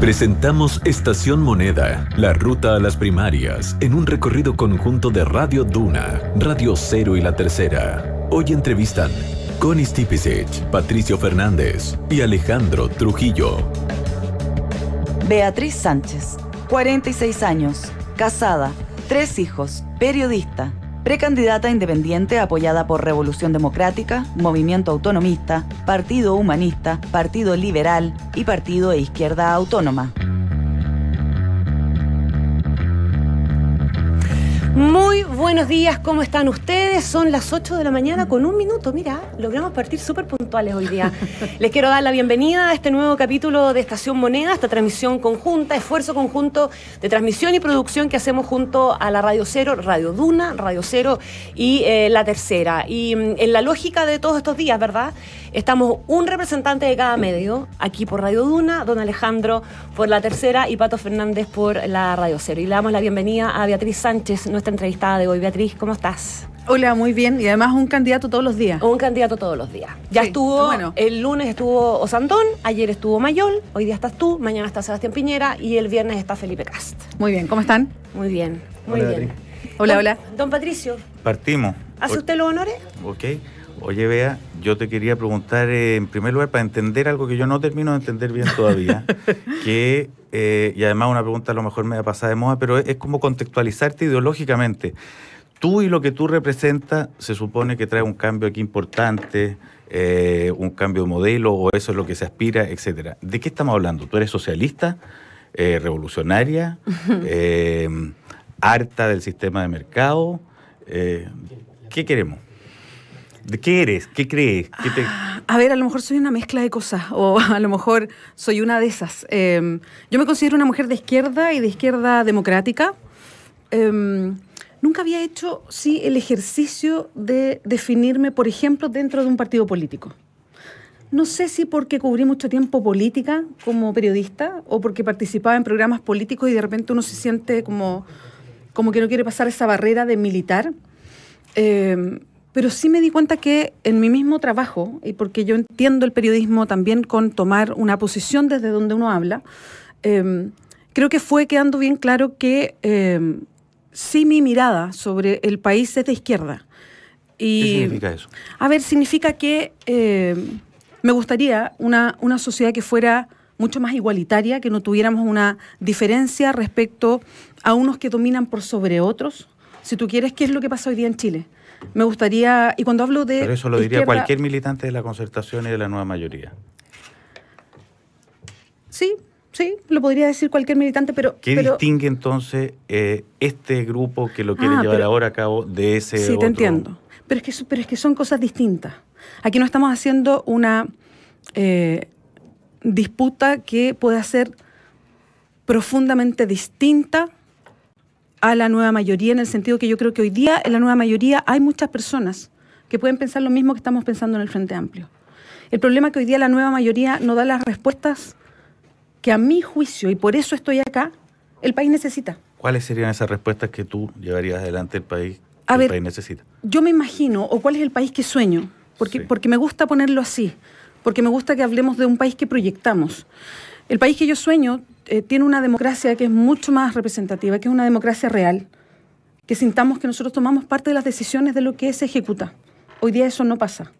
Presentamos Estación Moneda, la ruta a las primarias, en un recorrido conjunto de Radio Duna, Radio Cero y La Tercera. Hoy entrevistan Connie Stipicic, Patricio Fernández y Alejandro Trujillo. Beatriz Sánchez, 46 años, casada, tres hijos, periodista, precandidata independiente apoyada por Revolución Democrática, Movimiento Autonomista, Partido Humanista, Partido Liberal y Partido Izquierda Autónoma. Muy buenos días, ¿cómo están ustedes? Son las 8 de la mañana con un minuto. Mira, logramos partir súper puntuales hoy día. Les quiero dar la bienvenida a este nuevo capítulo de Estación Moneda, esta transmisión conjunta, esfuerzo conjunto de transmisión y producción que hacemos junto a la Radio Cero, Radio Duna, Radio Cero y eh, La Tercera. Y mm, en la lógica de todos estos días, ¿verdad? Estamos un representante de cada medio, aquí por Radio Duna, don Alejandro por La Tercera y Pato Fernández por la Radio Cero. Y le damos la bienvenida a Beatriz Sánchez, nuestra entrevistada de hoy. Beatriz, ¿cómo estás? Hola, muy bien. Y además un candidato todos los días. Un candidato todos los días. Ya estuvo, el lunes estuvo Osandón, ayer estuvo Mayol, hoy día estás tú, mañana está Sebastián Piñera y el viernes está Felipe Cast. Muy bien, ¿cómo están? Muy bien, muy hola, bien. Hola, hola. Don Patricio. Partimos. ¿Hace usted los honores? Ok. Oye, Bea, yo te quería preguntar, eh, en primer lugar, para entender algo que yo no termino de entender bien todavía, que, eh, y además una pregunta a lo mejor me ha pasado de moda, pero es, como contextualizarte ideológicamente. Tú y lo que tú representas se supone que trae un cambio aquí importante, eh, un cambio de modelo, o eso es lo que se aspira, etcétera. ¿De qué estamos hablando? ¿Tú eres socialista, revolucionaria, harta del sistema de mercado? ¿Qué queremos? ¿Qué eres? ¿Qué crees? Ah, a ver, a lo mejor soy una mezcla de cosas, o a lo mejor soy una de esas. Em, yo me considero una mujer de izquierda y de izquierda democrática. Em, nunca había hecho, sí, el ejercicio de definirme, por ejemplo, dentro de un partido político. No sé si porque cubrí mucho tiempo política como periodista o porque participaba en programas políticos y de repente uno se siente como, como que no quiere pasar esa barrera de militar. Eh, pero sí me di cuenta que en mi mismo trabajo, y porque yo entiendo el periodismo también con tomar una posición desde donde uno habla, em, creo que fue quedando bien claro que em, sí mi mirada sobre el país es de izquierda. ¿Qué significa eso? A ver, significa que em, me gustaría una sociedad que fuera mucho más igualitaria, que no tuviéramos una diferencia respecto a unos que dominan por sobre otros. Si tú quieres, ¿qué es lo que pasa hoy día en Chile? Me gustaría, y cuando hablo de... Pero eso lo diría cualquier militante de la concertación y de la nueva mayoría. Sí, sí, lo podría decir cualquier militante, pero... ¿Qué distingue entonces eh, este grupo que lo quiere ah, llevar ahora a cabo de ese... Sí, te entiendo. Pero es, que, pero es que son cosas distintas. Aquí no estamos haciendo una eh, disputa que pueda ser profundamente distinta a la nueva mayoría, en el sentido que yo creo que hoy día en la nueva mayoría hay muchas personas que pueden pensar lo mismo que estamos pensando en el Frente Amplio. El problema es que hoy día la nueva mayoría no da las respuestas que a mi juicio, y por eso estoy acá, el país necesita. ¿Cuáles serían esas respuestas que tú llevarías adelante el país que el país necesita? Yo me imagino, o cuál es el país que sueño, porque, porque me gusta ponerlo así, porque me gusta que hablemos de un país que proyectamos. El país que yo sueño eh, tiene una democracia que es mucho más representativa, que es una democracia real, que sintamos que nosotros tomamos parte de las decisiones de lo que se ejecuta. Hoy día eso no pasa.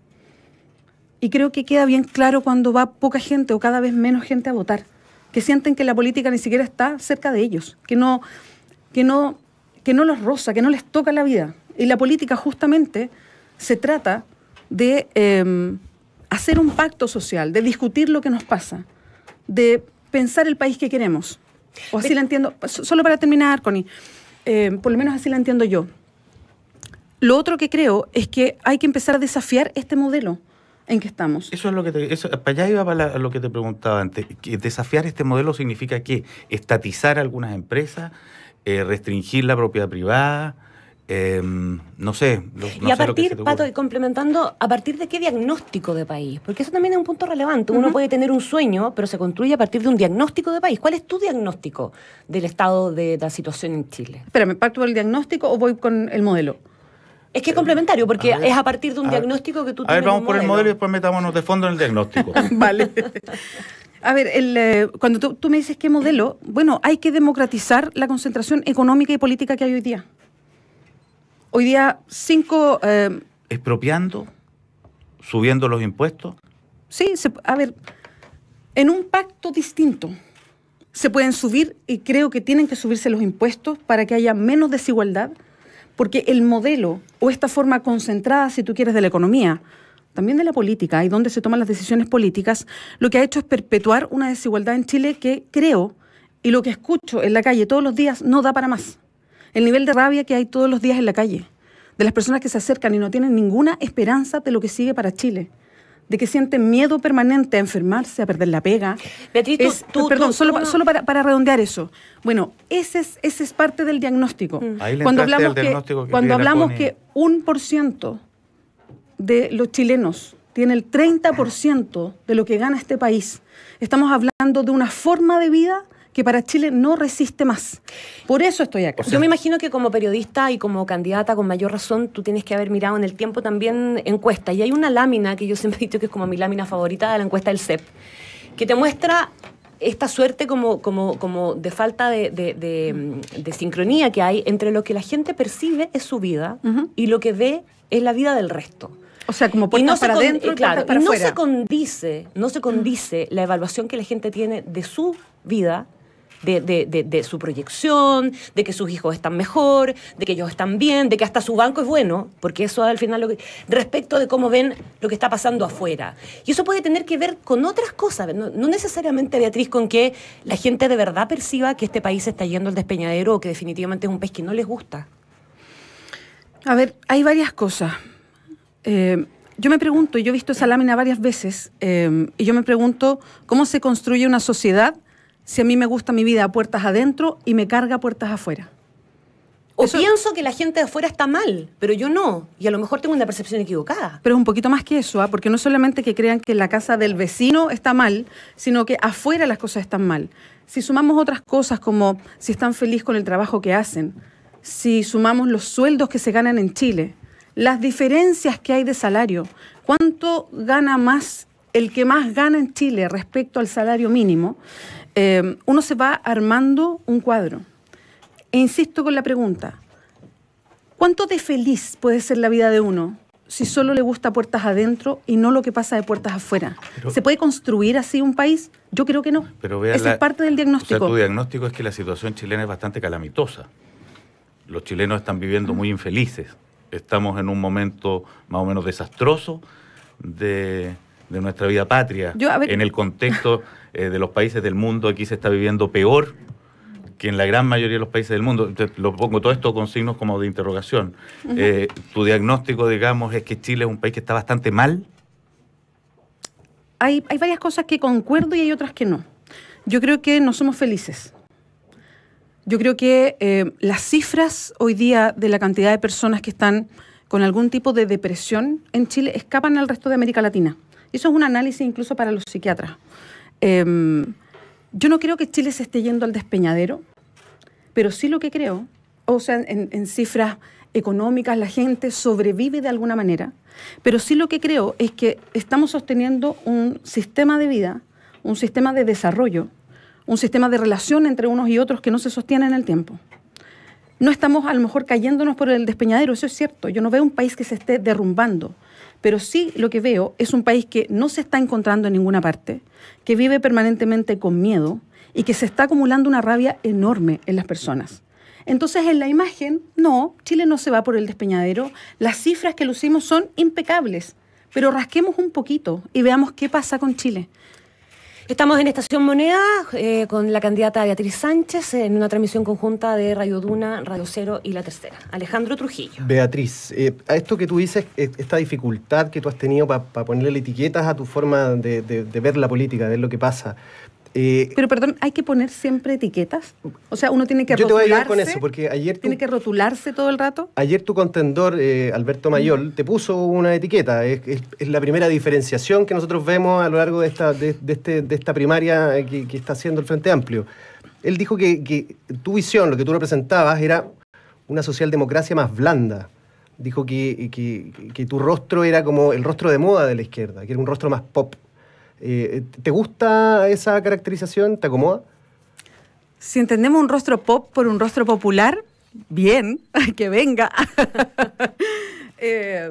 Y creo que queda bien claro cuando va poca gente o cada vez menos gente a votar, que sienten que la política ni siquiera está cerca de ellos, que no, que no, que no los roza, que no les toca la vida. Y la política justamente se trata de em, hacer un pacto social, de discutir lo que nos pasa, de pensar el país que queremos. O así lo entiendo, solo para terminar, Connie, eh, por lo menos así la entiendo yo. Lo otro que creo es que hay que empezar a desafiar este modelo en que estamos. Eso es lo que te, eso, para allá iba lo que te preguntaba antes. desafiar este modelo significa que estatizar algunas empresas, eh, restringir la propiedad privada. Em, no sé. y a partir, Pato, y complementando, ¿a partir de qué diagnóstico de país? Porque eso también es un punto relevante. Uno puede tener un sueño, pero se construye a partir de un diagnóstico de país. ¿Cuál es tu diagnóstico del estado de, la situación en Chile? Espérame, ¿parto el diagnóstico o voy con el modelo? Es que es complementario, porque es a partir de un diagnóstico que tú tienes. A ver, vamos por el modelo y después metámonos de fondo en el diagnóstico. vale. A ver, eh, cuando tú me dices qué modelo, bueno, hay que democratizar la concentración económica y política que hay hoy día. Hoy día cinco... Eh, Expropiando, subiendo los impuestos. Sí, a ver, en un pacto distinto se pueden subir y creo que tienen que subirse los impuestos para que haya menos desigualdad, porque el modelo o esta forma concentrada, si tú quieres, de la economía, también de la política y donde se toman las decisiones políticas, lo que ha hecho es perpetuar una desigualdad en Chile que creo y lo que escucho en la calle todos los días no da para más el nivel de rabia que hay todos los días en la calle, de las personas que se acercan y no tienen ninguna esperanza de lo que sigue para Chile de que sienten miedo permanente a enfermarse, a perder la pega. Beatriz, perdón, solo, para, redondear eso. Bueno, ese es, parte del diagnóstico. Mm. cuando hablamos que, cuando hablamos que un por ciento de los chilenos tiene el 30% de lo que gana este país. Estamos hablando de una forma de vida que para Chile no resiste más. Por eso estoy acá. Yo me imagino que como periodista y como candidata con mayor razón, tú tienes que haber mirado en el tiempo también encuestas. Y hay una lámina que yo siempre he dicho que es como mi lámina favorita de la encuesta del CEP, que te muestra esta suerte como, como, como de falta mm, de, sincronía que hay entre lo que la gente percibe es su vida y lo que ve es la vida del resto. O sea, como puertas para adentro y, claro, para no se condice, no se condice la evaluación que la gente tiene de su vida de, su proyección, de que sus hijos están mejor, de que ellos están bien, de que hasta su banco es bueno, porque eso al final lo que, respecto de cómo ven lo que está pasando afuera. Y eso puede tener que ver con otras cosas, no, necesariamente, Beatriz, con que la gente de verdad perciba que este país está yendo al despeñadero o que definitivamente es un país que no les gusta. A ver, hay varias cosas. Eh, yo me pregunto, yo he visto esa lámina varias veces, eh, y yo me pregunto cómo se construye una sociedad si a mí me gusta mi vida a puertas adentro y me carga puertas afuera. O pienso que la gente de afuera está mal, pero yo no. Y a lo mejor tengo una percepción equivocada. Pero es un poquito más que eso, ¿ah? porque no solamente que crean que la casa del vecino está mal, sino que afuera las cosas están mal. Si sumamos otras cosas como si están felices con el trabajo que hacen, si sumamos los sueldos que se ganan en Chile, las diferencias que hay de salario, cuánto gana más el que más gana en Chile respecto al salario mínimo, eh, uno se va armando un cuadro. E insisto con la pregunta, ¿cuánto de feliz puede ser la vida de uno si solo le gusta puertas adentro y no lo que pasa de puertas afuera? ¿Se puede construir así un país? Yo creo que no. Pero Esa es parte del diagnóstico. tu diagnóstico es que la situación chilena es bastante calamitosa. Los chilenos están viviendo muy infelices. Estamos en un momento más o menos desastroso de, nuestra vida patria. en el contexto Eh, de los países del mundo, aquí se está viviendo peor que en la gran mayoría de los países del mundo, lo pongo todo esto con signos como de interrogación, eh, tu diagnóstico, digamos, es que Chile es un país que está bastante mal. Hay, varias cosas que concuerdo y hay otras que no. Yo creo que no somos felices. Yo creo que eh, las cifras hoy día de la cantidad de personas que están con algún tipo de depresión en Chile escapan al resto de América Latina. Eso es un análisis incluso para los psiquiatras. Em, yo no creo que Chile se esté yendo al despeñadero, pero sí lo que creo, o sea, en, en cifras económicas la gente sobrevive de alguna manera, pero sí lo que creo es que estamos sosteniendo un sistema de vida, un sistema de desarrollo, un sistema de relación entre unos y otros que no se sostiene en el tiempo. No estamos a lo mejor cayéndonos por el despeñadero, eso es cierto. Yo no veo un país que se esté derrumbando. Pero sí lo que veo es un país que no se está encontrando en ninguna parte, que vive permanentemente con miedo y que se está acumulando una rabia enorme en las personas. Entonces, en la imagen, no, Chile no se va por el despeñadero, las cifras que lucimos son impecables, pero rasquemos un poquito y veamos qué pasa con Chile. Estamos en Estación Moneda eh, con la candidata Beatriz Sánchez en una transmisión conjunta de Radio Duna, Radio Cero y La Tercera. Alejandro Trujillo. Beatriz, eh, a esto que tú dices, eh, esta dificultad que tú has tenido para ponerle etiquetas a tu forma de, de, ver la política, de ver lo que pasa, eh, Pero perdón, ¿hay que poner siempre etiquetas? O sea, uno tiene que rotularse. Yo te voy a con eso, porque ayer. ¿Tiene que rotularse todo el rato? Ayer tu contendor, eh, Alberto Mayol, te puso una etiqueta. Es, la primera diferenciación que nosotros vemos a lo largo de esta, este, primaria eh, que, está haciendo el Frente Amplio. Él dijo que, tu visión, lo que tú representabas, era una socialdemocracia más blanda dijo que, tu rostro era como el rostro de moda de la izquierda, que era un rostro más pop. Eh, ¿Te gusta esa caracterización? ¿Te acomoda? Si entendemos un rostro pop por un rostro popular, bien, que venga. Eh,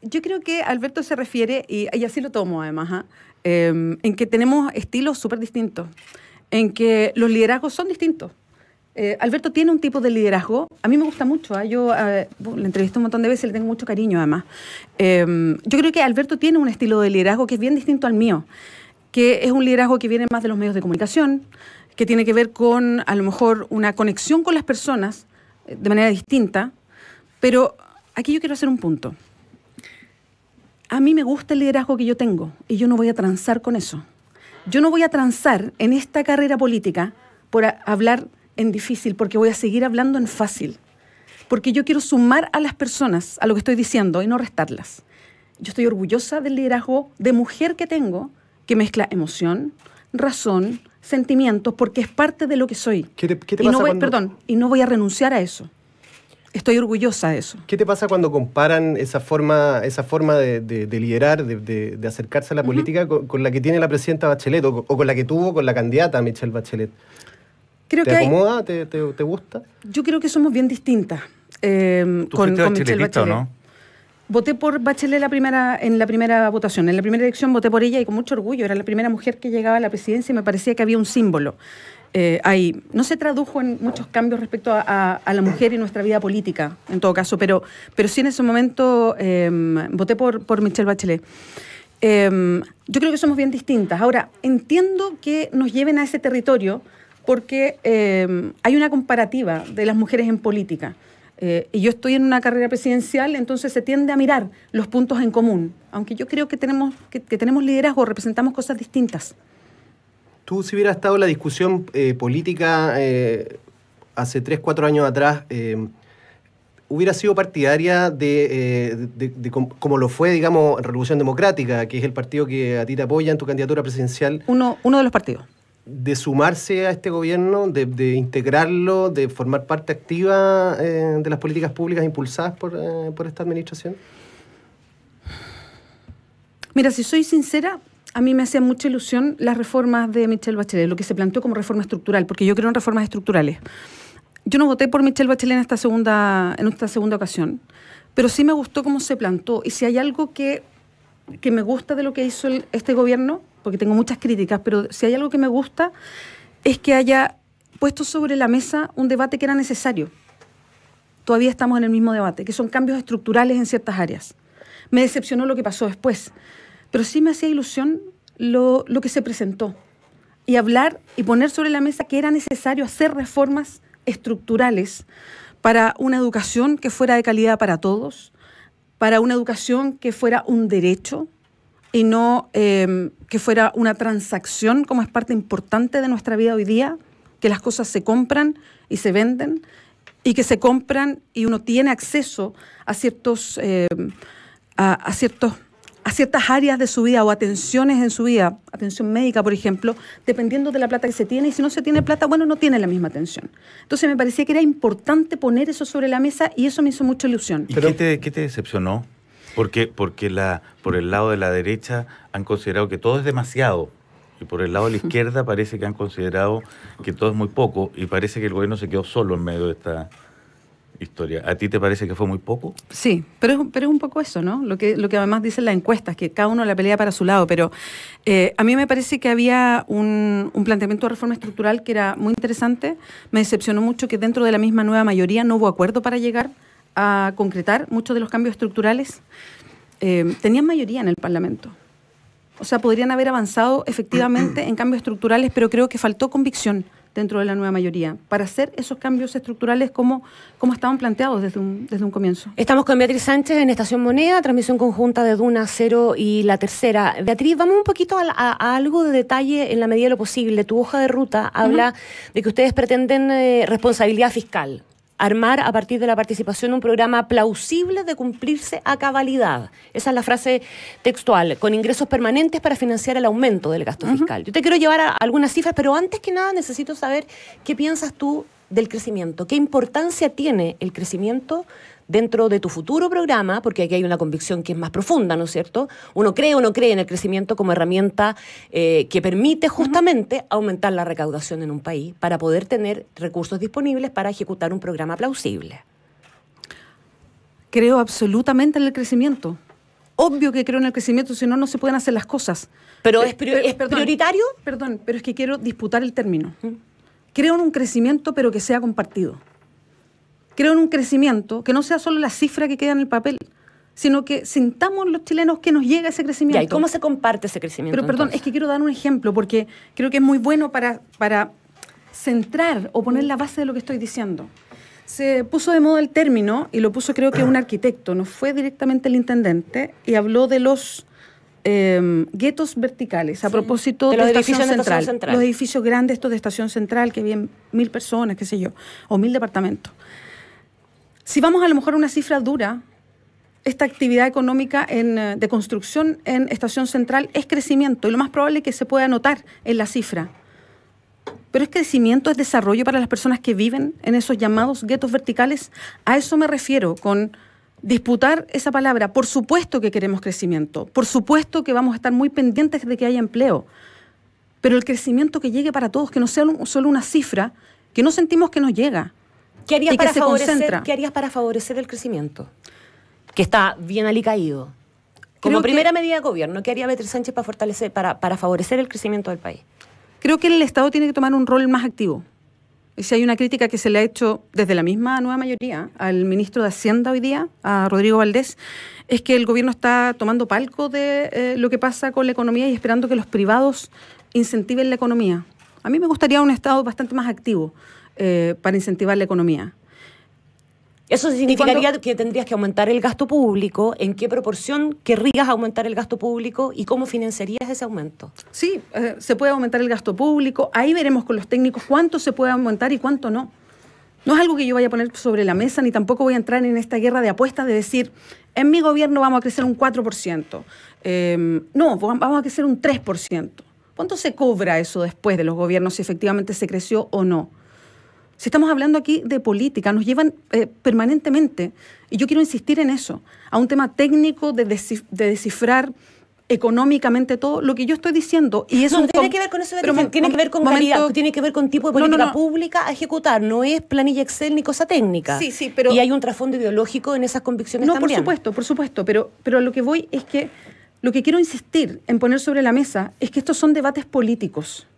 yo creo que Alberto se refiere, y, así lo tomo además, ¿ah? eh, en que tenemos estilos súper distintos, en que los liderazgos son distintos. Eh, Alberto tiene un tipo de liderazgo, a mí me gusta mucho, ¿ah? yo eh, le entrevisté un montón de veces, le tengo mucho cariño además. Em, yo creo que Alberto tiene un estilo de liderazgo que es bien distinto al mío, que es un liderazgo que viene más de los medios de comunicación, que tiene que ver con a lo mejor una conexión con las personas eh, de manera distinta, pero aquí yo quiero hacer un punto. A mí me gusta el liderazgo que yo tengo y yo no voy a transar con eso. Yo no voy a transar en esta carrera política por hablar en difícil porque voy a seguir hablando en fácil. Porque yo quiero sumar a las personas a lo que estoy diciendo y no restarlas. Yo estoy orgullosa del liderazgo de mujer que tengo, que mezcla emoción, razón, sentimientos, porque es parte de lo que soy. ¿Qué te, y pasa no voy, Perdón, y no voy a renunciar a eso. Estoy orgullosa de eso. ¿Qué te pasa cuando comparan esa forma, esa forma de, liderar, de, acercarse a la política con, la que tiene la presidenta Bachelet o, con la que tuvo con la candidata Michelle Bachelet? ¿Te que acomoda? ¿Te, te, gusta? Yo creo que somos bien distintas. Eh, con, con Michelle Bachelet. no? Voté por Bachelet la primera, en la primera votación. En la primera elección voté por ella y con mucho orgullo. Era la primera mujer que llegaba a la presidencia y me parecía que había un símbolo. Eh, ahí. No se tradujo en muchos cambios respecto a, la mujer y nuestra vida política, en todo caso, pero, pero sí en ese momento em, voté por, por Michelle Bachelet. Em, yo creo que somos bien distintas. Ahora, entiendo que nos lleven a ese territorio porque em, hay una comparativa de las mujeres en política. Eh, y yo estoy en una carrera presidencial, entonces se tiende a mirar los puntos en común, aunque yo creo que tenemos, que, tenemos liderazgo, representamos cosas distintas. Tú si hubiera estado en la discusión eh, política eh, hace tres, cuatro años atrás, em, hubiera sido partidaria de, de, como lo fue, digamos, Revolución Democrática, que es el partido que a ti te apoya en tu candidatura presidencial. Uno, uno de los partidos de sumarse a este gobierno, de, de integrarlo, de formar parte activa eh, de las políticas públicas impulsadas por, eh, por esta administración? Mira, si soy sincera, a mí me hacían mucha ilusión las reformas de Michelle Bachelet, lo que se planteó como reforma estructural, porque yo creo en reformas estructurales. Yo no voté por Michelle Bachelet en esta segunda, en esta segunda ocasión, pero sí me gustó cómo se plantó. Y si hay algo que, que me gusta de lo que hizo este gobierno, porque tengo muchas críticas, pero si hay algo que me gusta es que haya puesto sobre la mesa un debate que era necesario. Todavía estamos en el mismo debate, que son cambios estructurales en ciertas áreas. Me decepcionó lo que pasó después, pero sí me hacía ilusión lo, lo que se presentó. Y hablar y poner sobre la mesa que era necesario hacer reformas estructurales para una educación que fuera de calidad para todos, para una educación que fuera un derecho y no em, que fuera una transacción como es parte importante de nuestra vida hoy día, que las cosas se compran y se venden y que se compran y uno tiene acceso a ciertos eh, a, ciertos a ciertas áreas de su vida o atenciones en su vida, atención médica, por ejemplo, dependiendo de la plata que se tiene, y si no se tiene plata, bueno, no tiene la misma atención. Entonces me parecía que era importante poner eso sobre la mesa y eso me hizo mucha ilusión. ¿Y Pero, ¿qué, te, qué te decepcionó? Porque, porque la, por el lado de la derecha han considerado que todo es demasiado. Y por el lado de la izquierda parece que han considerado que todo es muy poco y parece que el gobierno se quedó solo en medio de esta historia. ¿A ti te parece que fue muy poco? Sí, pero es, pero es un poco eso, ¿no? Lo que, lo que además dicen las encuestas, que cada uno la pelea para su lado, pero eh, a mí me parece que había un, un, planteamiento de reforma estructural que era muy interesante. Me decepcionó mucho que dentro de la misma nueva mayoría no hubo acuerdo para llegar a concretar muchos de los cambios estructurales, eh, tenían mayoría en el Parlamento. O sea, podrían haber avanzado efectivamente en cambios estructurales, pero creo que faltó convicción dentro de la nueva mayoría para hacer esos cambios estructurales como, como estaban planteados desde un, desde un comienzo. Estamos con Beatriz Sánchez en Estación Moneda, transmisión conjunta de Duna Cero y La Tercera. Beatriz, vamos un poquito a, algo de detalle en la medida de lo posible. Tu hoja de ruta habla de que ustedes pretenden eh, responsabilidad fiscal armar a partir de la participación un programa plausible de cumplirse a cabalidad. Esa es la frase textual, con ingresos permanentes para financiar el aumento del gasto fiscal. Yo te quiero llevar a algunas cifras, pero antes que nada necesito saber qué piensas tú del crecimiento, qué importancia tiene el crecimiento dentro de tu futuro programa, porque aquí hay una convicción que es más profunda, ¿no es cierto? Uno cree o no cree en el crecimiento como herramienta eh, que permite justamente aumentar la recaudación en un país para poder tener recursos disponibles para ejecutar un programa plausible. Creo absolutamente en el crecimiento. Obvio que creo en el crecimiento, si no, no se pueden hacer las cosas. Pero, eh, es, eh, prioritario. Perdón, pero es que quiero disputar el término. Creo en un crecimiento, pero que sea compartido creo en un crecimiento que no sea solo la cifra que queda en el papel, sino que sintamos los chilenos que nos llega ese crecimiento. ¿Y cómo se comparte ese crecimiento? Pero perdón, es que quiero dar un ejemplo porque creo que es muy bueno para, para centrar o poner la base de lo que estoy diciendo. Se puso de moda el término y lo puso creo que un arquitecto, no fue directamente el intendente, y habló de los em, guetos verticales a propósito de, los estación, central, Los edificios grandes, estos de estación central, que bien mil personas, qué sé yo, o mil departamentos. Si vamos a lo mejor a una cifra dura, esta actividad económica eh, de construcción en Estación Central es crecimiento y lo más probable que se pueda notar en la cifra. Pero es crecimiento, es desarrollo para las personas que viven en esos llamados guetos verticales. A eso me refiero con disputar esa palabra. Por supuesto que queremos crecimiento, por supuesto que vamos a estar muy pendientes de que haya empleo, pero el crecimiento que llegue para todos, que no sea solo una cifra que no sentimos que nos llega, ¿Qué harías, para favorecer, para favorecer el crecimiento? Que está bien alicaído. Como primera medida de gobierno, ¿qué haría Beatriz Sánchez para, fortalecer, para, para favorecer el crecimiento del país? Creo que el Estado tiene que tomar un rol más activo. Y Si hay una crítica que se le ha hecho desde la misma nueva mayoría al ministro de Hacienda hoy día, a Rodrigo Valdés, es que el gobierno está tomando palco de eh, lo que pasa con la economía y esperando que los privados incentiven la economía. A mí me gustaría un Estado bastante más activo. Eh, para incentivar la economía. Eso significaría que tendrías que aumentar el gasto público. ¿En qué proporción querrías aumentar el gasto público y cómo financiarías ese aumento? Sí, eh, se puede aumentar el gasto público. Ahí veremos con los técnicos cuánto se puede aumentar y cuánto no. No es algo que yo vaya a poner sobre la mesa, ni tampoco voy a entrar en esta guerra de apuestas de decir, en mi gobierno vamos a crecer un 4%. Em, no, vamos a crecer un 3%. ¿Cuánto se cobra eso después de los gobiernos si efectivamente se creció o no? Si estamos hablando aquí de política, nos llevan eh, permanentemente, y yo quiero insistir en eso, a un tema técnico de, descifrar económicamente todo lo que yo estoy diciendo y eso no, tiene que ver con eso tiene que ver con tiene que ver con tipo de política pública a ejecutar no es planilla Excel ni cosa técnica sí sí pero y hay un trasfondo ideológico en esas convicciones no por supuesto por supuesto pero pero lo que voy es que lo que quiero insistir en poner sobre la mesa es que estos son debates políticos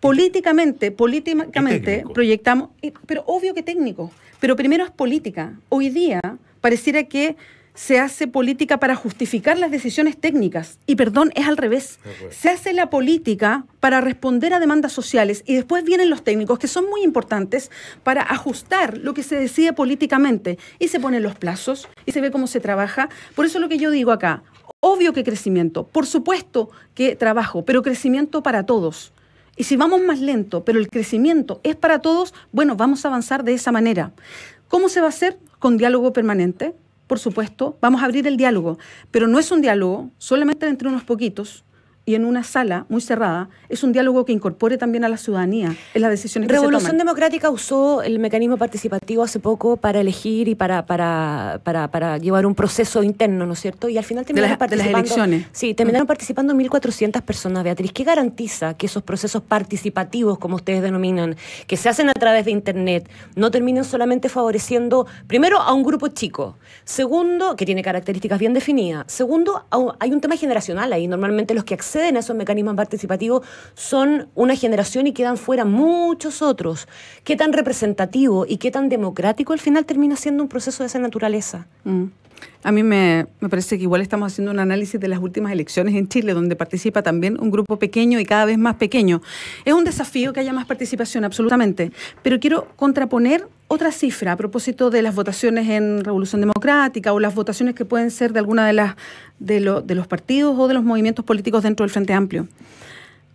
Políticamente, políticamente proyectamos, eh, pero obvio que técnico, pero primero es política. Hoy día pareciera que se hace política para justificar las decisiones técnicas. Y perdón, es al revés. Se hace la política para responder a demandas sociales y después vienen los técnicos, que son muy importantes, para ajustar lo que se decide políticamente. Y se ponen los plazos y se ve cómo se trabaja. Por eso lo que yo digo acá, obvio que crecimiento, por supuesto que trabajo, pero crecimiento para todos. Y si vamos más lento, pero el crecimiento es para todos, bueno, vamos a avanzar de esa manera. ¿Cómo se va a hacer? Con diálogo permanente, por supuesto. Vamos a abrir el diálogo, pero no es un diálogo solamente entre unos poquitos, y en una sala muy cerrada, es un diálogo que incorpore también a la ciudadanía en las decisiones Revolución que se Democrática usó el mecanismo participativo hace poco para elegir y para, para, para, llevar un proceso interno, ¿no es cierto? Y al final terminaron participando. las elecciones. Sí, terminaron participando 1.400 personas, Beatriz. ¿Qué garantiza que esos procesos participativos, como ustedes denominan, que se hacen a través de Internet, no terminen solamente favoreciendo, primero, a un grupo chico, segundo, que tiene características bien definidas, segundo, hay un tema generacional ahí. Normalmente los que acceden en esos mecanismos participativos son una generación y quedan fuera muchos otros. ¿Qué tan representativo y qué tan democrático al final termina siendo un proceso de esa naturaleza? Mm. A mí me, parece que igual estamos haciendo un análisis de las últimas elecciones en Chile, donde participa también un grupo pequeño y cada vez más pequeño. Es un desafío que haya más participación, absolutamente. Pero quiero contraponer otra cifra a propósito de las votaciones en Revolución Democrática o las votaciones que pueden ser de alguna de las de los partidos o de los movimientos políticos dentro del Frente Amplio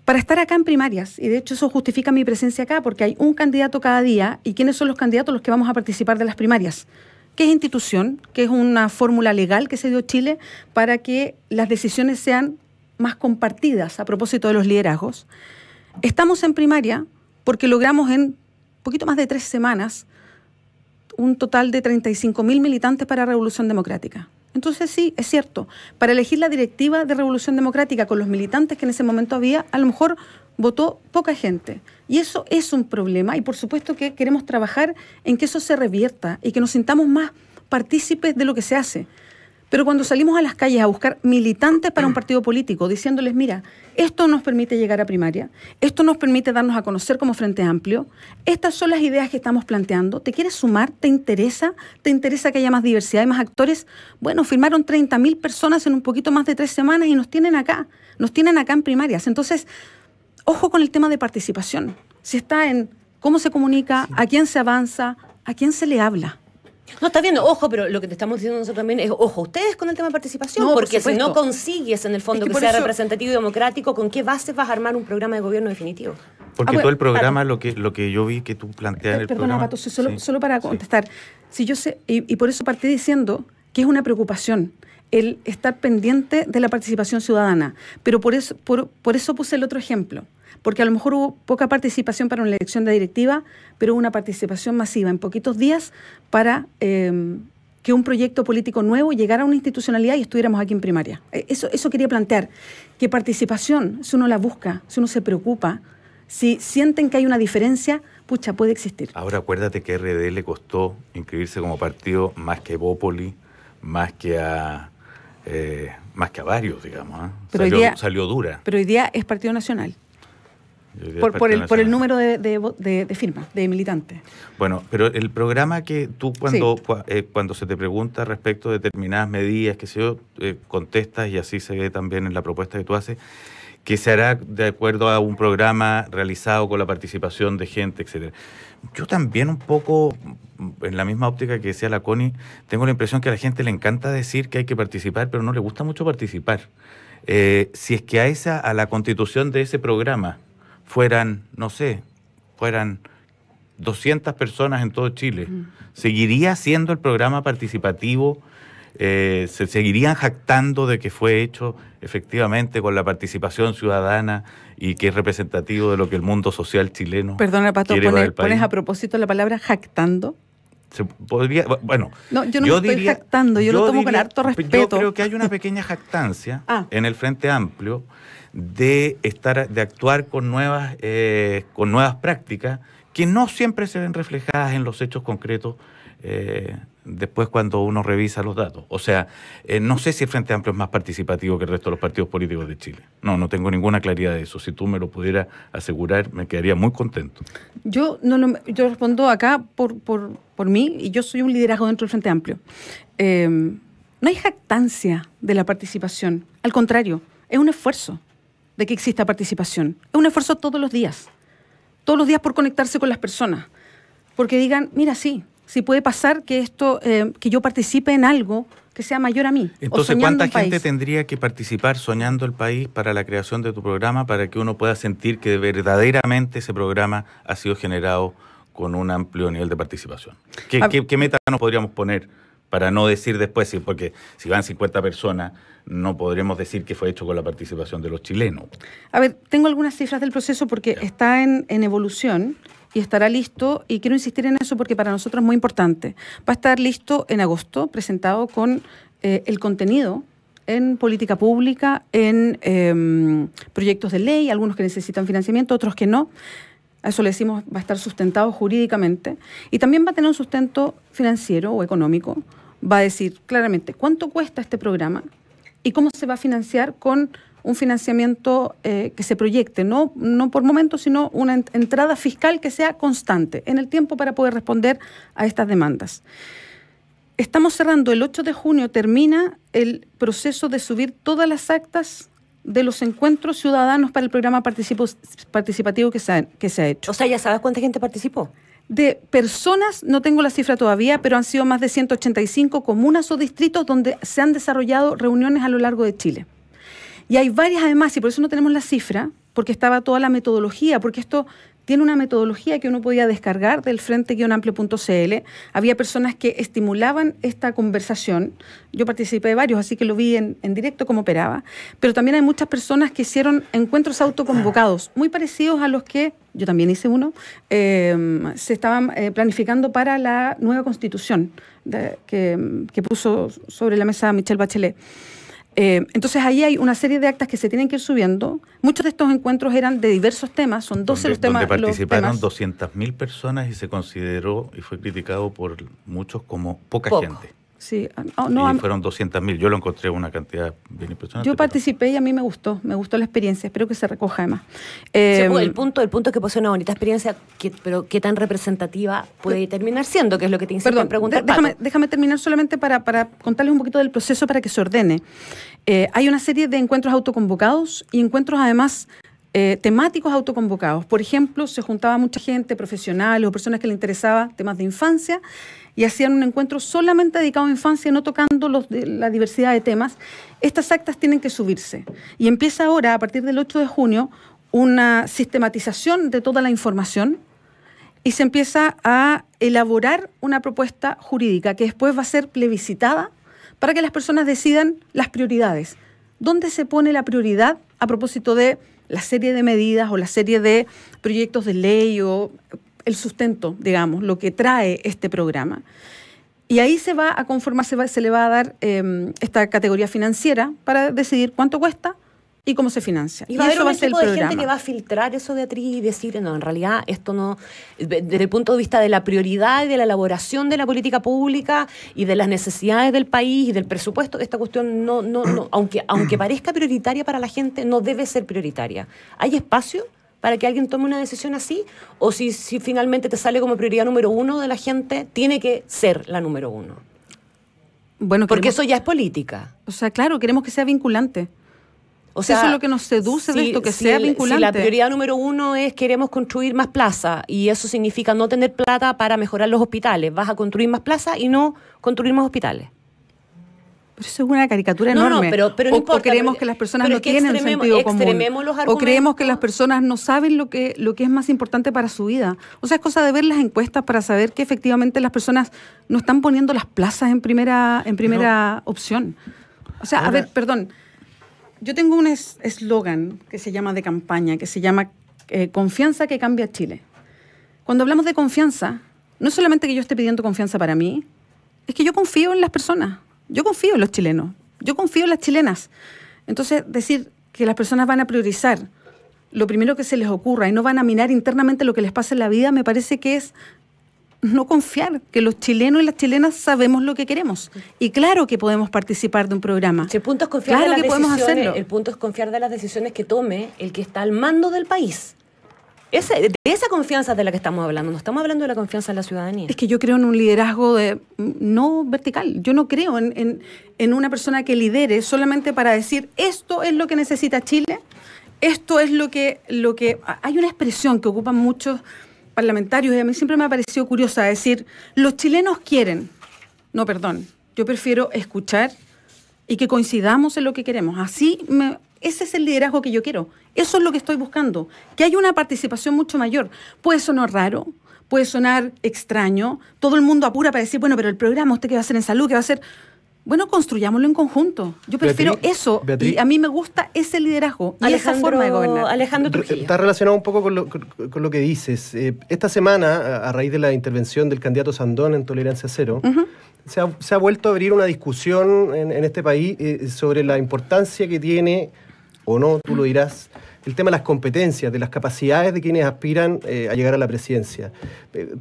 para estar acá en primarias. Y de hecho eso justifica mi presencia acá, porque hay un candidato cada día. ¿Y quiénes son los candidatos los que vamos a participar de las primarias? es institución, que es una fórmula legal que se dio Chile para que las decisiones sean más compartidas a propósito de los liderazgos. Estamos en primaria porque logramos en poquito más de tres semanas un total de 35.000 militantes para Revolución Democrática. Entonces sí, es cierto, para elegir la directiva de Revolución Democrática con los militantes que en ese momento había, a lo mejor votó poca gente, y eso es un problema y por supuesto que queremos trabajar en que eso se revierta y que nos sintamos más partícipes de lo que se hace. Pero cuando salimos a las calles a buscar militantes para un partido político, diciéndoles, mira, esto nos permite llegar a primaria, esto nos permite darnos a conocer como Frente Amplio, estas son las ideas que estamos planteando, ¿te quieres sumar? ¿Te interesa? ¿Te interesa que haya más diversidad y más actores? Bueno, firmaron 30.000 personas en un poquito más de tres semanas y nos tienen acá, nos tienen acá en primarias. Entonces, ojo con el tema de participación. Si está en cómo se comunica, a quién se avanza, a quién se le habla. No, está bien, ojo, pero lo que te estamos diciendo nosotros también es, ojo, ustedes con el tema de participación, porque si no consigues en el fondo que, sea representativo y democrático, ¿con qué bases vas a armar un programa de gobierno definitivo? Porque ah, todo el programa, lo que, lo que yo vi que tú planteas en eh, Pato, solo, para contestar. Si yo sé, y por eso partí diciendo que es una preocupación el estar pendiente de la participación ciudadana. Pero por eso, por, eso puse el otro ejemplo, porque a lo mejor hubo poca participación para una elección de directiva, pero una participación masiva en poquitos días para em, que un proyecto político nuevo llegara a una institucionalidad y estuviéramos aquí en primaria. E, eso, eso quería plantear, que participación, si uno la busca, si uno se preocupa, si sienten que hay una diferencia, pucha, puede existir. Ahora acuérdate que RD le costó inscribirse como partido más que Bópoli, más que a eh, más que a varios, digamos. ¿eh? salió, dura. Pero hoy día es Partido Nacional. Por, el, por el número de, firmas, de militantes. Bueno, pero el programa que tú cuando, eh, cuando se te pregunta respecto a determinadas medidas, que se contestas y así se ve también en la propuesta que tú haces, que se hará de acuerdo a un programa realizado con la participación de gente, etc., yo también un poco, mm, en la misma óptica que decía la Connie, tengo la impresión que a la gente le encanta decir que hay que participar, pero no le gusta mucho participar. Eh, si es que a, esa, a la constitución de ese programa fueran, no sé, fueran 200 personas en todo Chile, ¿seguiría siendo el programa participativo eh, se seguirían jactando de que fue hecho efectivamente con la participación ciudadana y que es representativo de lo que el mundo social chileno. Perdona, Pastor, pones, a propósito la palabra jactando. Se podría, bueno, no, yo no estoy jactando, yo, lo tomo con harto respeto. Yo creo que hay una pequeña jactancia ah. en el Frente Amplio de estar, de actuar con nuevas, eh, con nuevas prácticas que no siempre se ven reflejadas en los hechos concretos eh, después cuando uno revisa los datos. O sea, eh, no sé si el Frente Amplio es más participativo que el resto de los partidos políticos de Chile. No, no tengo ninguna claridad de eso. Si tú me lo pudieras asegurar, me quedaría muy contento. Yo no, yo respondo acá por, por, por, mí y yo soy un liderazgo dentro del Frente Amplio. Em, no hay jactancia de la participación. Al contrario, es un esfuerzo de que exista participación. Es un esfuerzo todos los días. Todos los días por conectarse con las personas. Porque digan, mira, sí, si puede pasar que esto, eh, que yo participe en algo que sea mayor a mí. Entonces, ¿cuánta gente tendría que participar soñando el país para la creación de tu programa para que uno pueda sentir que verdaderamente ese programa ha sido generado con un amplio nivel de participación? ¿Qué, ah, meta nos podríamos poner? para no decir después, porque si van 50 personas, no podremos decir que fue hecho con la participación de los chilenos. A ver, tengo algunas cifras del proceso porque está en, en evolución y estará listo, y quiero insistir en eso porque para nosotros es muy importante, va a estar listo en agosto, presentado con eh, el contenido en política pública, en em, proyectos de ley, algunos que necesitan financiamiento, otros que no. eso le decimos va a estar sustentado jurídicamente y también va a tener un sustento financiero o económico. Va a decir claramente cuánto cuesta este programa y cómo se va a financiar con un financiamiento eh, que se proyecte, no, no por momentos, sino una entrada fiscal que sea constante en el tiempo para poder responder a estas demandas. Estamos cerrando, el 8 de junio termina el proceso de subir todas las actas de los encuentros ciudadanos para el programa participativo que se, que se ha hecho. O sea, ¿ya sabes cuánta gente participó? De personas, no tengo la cifra todavía, pero han sido más de 185 comunas o distritos donde se han desarrollado reuniones a lo largo de Chile. Y hay varias además, y por eso no tenemos la cifra, porque estaba toda la metodología, porque esto tiene una metodología que uno podía descargar del frente-amplio.cl. Había personas que estimulaban esta conversación. Yo participé de varios, así que lo vi en, directo cómo operaba. Pero también hay muchas personas que hicieron encuentros autoconvocados, muy parecidos a los que, yo también hice uno, em, se estaban eh, planificando para la nueva constitución que, que puso sobre la mesa Michelle Bachelet. Eh, entonces ahí hay una serie de actas que se tienen que ir subiendo. Muchos de estos encuentros eran de diversos temas, son 12 los temas. Donde participaron 200.000 personas y se consideró y fue criticado por muchos como poca gente. Sí, ah, no, fueron 200.000. Yo lo encontré una cantidad bien impresionante. Yo participé y a mí me gustó, me gustó la experiencia. Espero que se recoja además. el em, punto, el punto es que posee una bonita experiencia, pero qué tan representativa puede terminar siendo, que es lo que te insisto en preguntar. Déjame, déjame, terminar solamente para, para, contarles un poquito del proceso para que se ordene. Eh, hay una serie de encuentros autoconvocados y encuentros además eh, temáticos autoconvocados. Por ejemplo, se juntaba mucha gente, profesionales o personas que le interesaba temas de infancia, y hacían un encuentro solamente dedicado a infancia, no tocando los de la diversidad de temas. Estas actas tienen que subirse. Y empieza ahora, a partir del 8 de junio, una sistematización de toda la información y se empieza a elaborar una propuesta jurídica que después va a ser plebiscitada para que las personas decidan las prioridades. ¿Dónde se pone la prioridad a propósito de la serie de medidas o la serie de proyectos de ley o el sustento, digamos, lo que trae este programa. Y ahí se va a conformar, se, va, le va a dar em, esta categoría financiera para decidir cuánto cuesta, y cómo se financia. Y, va a haber un tipo De gente que va a filtrar eso, de atrás y decir, no, en realidad esto no, desde el punto de vista de la prioridad y de la elaboración de la política pública y de las necesidades del país y del presupuesto, esta cuestión no, no, no aunque, aunque parezca prioritaria para la gente, no debe ser prioritaria. ¿Hay espacio? para que alguien tome una decisión así? ¿O si, si finalmente te sale como prioridad número uno de la gente, tiene que ser la número uno? Bueno, Porque eso ya es política. O sea, claro, queremos que sea vinculante. O sea, eso es lo que nos seduce de esto, que sea vinculante. Si la prioridad número uno es queremos construir más plazas y eso significa no tener plata para mejorar los hospitales. Vas a construir más plazas y no construir más hospitales. Pero eso es una caricatura enorme. No, pero, pero no creemos que las personas no tienen sentido común. o creemos que las personas no saben lo que, lo que es más importante para su vida. O sea, es cosa de ver las encuestas para saber que efectivamente las personas no están poniendo las plazas en primera, en primera opción. O sea, a ver, perdón yo tengo un eslogan que se llama de campaña, que se llama eh, Confianza que cambia Chile. Cuando hablamos de confianza, no es solamente que yo esté pidiendo confianza para mí, es que yo confío en las personas, yo confío en los chilenos, yo confío en las chilenas. Entonces, decir que las personas van a priorizar lo primero que se les ocurra y no van a minar internamente lo que les pasa en la vida, me parece que es no confiar que los chilenos y las chilenas sabemos lo que queremos. Y claro que podemos participar de un programa. el punto es confiar claro de las que El punto es confiar de las decisiones que tome el que está al mando del país. Esa, de esa confianza de la que estamos hablando, no estamos hablando de la confianza de la ciudadanía. Es que yo creo en un liderazgo de, no vertical, yo no creo en, una persona que lidere solamente para decir esto es lo que necesita Chile, esto es lo que... Lo que hay una expresión que ocupan muchos parlamentarios, y a mí siempre me ha parecido curiosa decir, los chilenos quieren, no, perdón, yo prefiero escuchar y que coincidamos en lo que queremos. Así, me, ese es el liderazgo que yo quiero. Eso es lo que estoy buscando, que haya una participación mucho mayor. Puede sonar raro, puede sonar extraño, todo el mundo apura para decir, bueno, pero el programa, usted qué va a hacer en salud, qué va a hacer... Bueno, construyámoslo en conjunto. Yo prefiero eso. y a mí me gusta ese liderazgo y esa forma de gobernar. Alejandro Trujillo. Está relacionado un poco con lo, que dices. Eh, esta semana, a raíz de la intervención del candidato Sandón en Tolerancia Cero, se, ha, vuelto a abrir una discusión en, este país eh, sobre la importancia que tiene, o no, tú lo dirás, el tema de las competencias, de las capacidades de quienes aspiran eh, a llegar a la presidencia. Eh,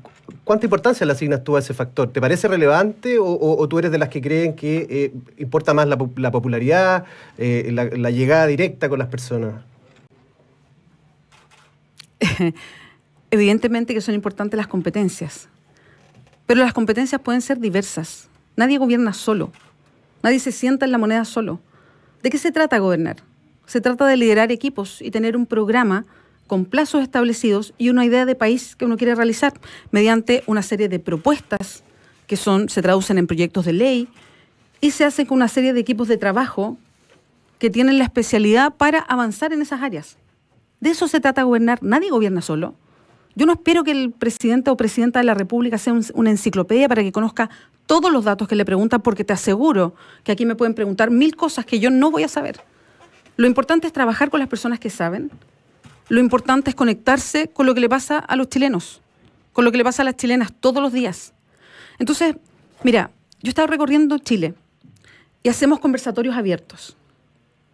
¿Cuánta importancia le asignas tú a ese factor? ¿Te parece relevante o, tú eres de las que creen que eh, importa más la, popularidad, la llegada directa con las personas? Evidentemente que son importantes las competencias, pero las competencias pueden ser diversas. Nadie gobierna solo, nadie se sienta en la moneda solo. ¿De qué se trata gobernar? Se trata de liderar equipos y tener un programa con plazos establecidos y una idea de país que uno quiere realizar mediante una serie de propuestas que son, se traducen en proyectos de ley y se hacen con una serie de equipos de trabajo que tienen la especialidad para avanzar en esas áreas. De eso se trata gobernar. Nadie gobierna solo. Yo no espero que el presidente o presidenta de la República sea una enciclopedia para que conozca todos los datos que le preguntan, porque te aseguro que aquí me pueden preguntar mil cosas que yo no voy a saber. Lo importante es trabajar con las personas que saben. Lo importante es conectarse con lo que le pasa a los chilenos, con lo que le pasa a las chilenas todos los días. Entonces, mira, yo he estado recorriendo Chile y hacemos conversatorios abiertos.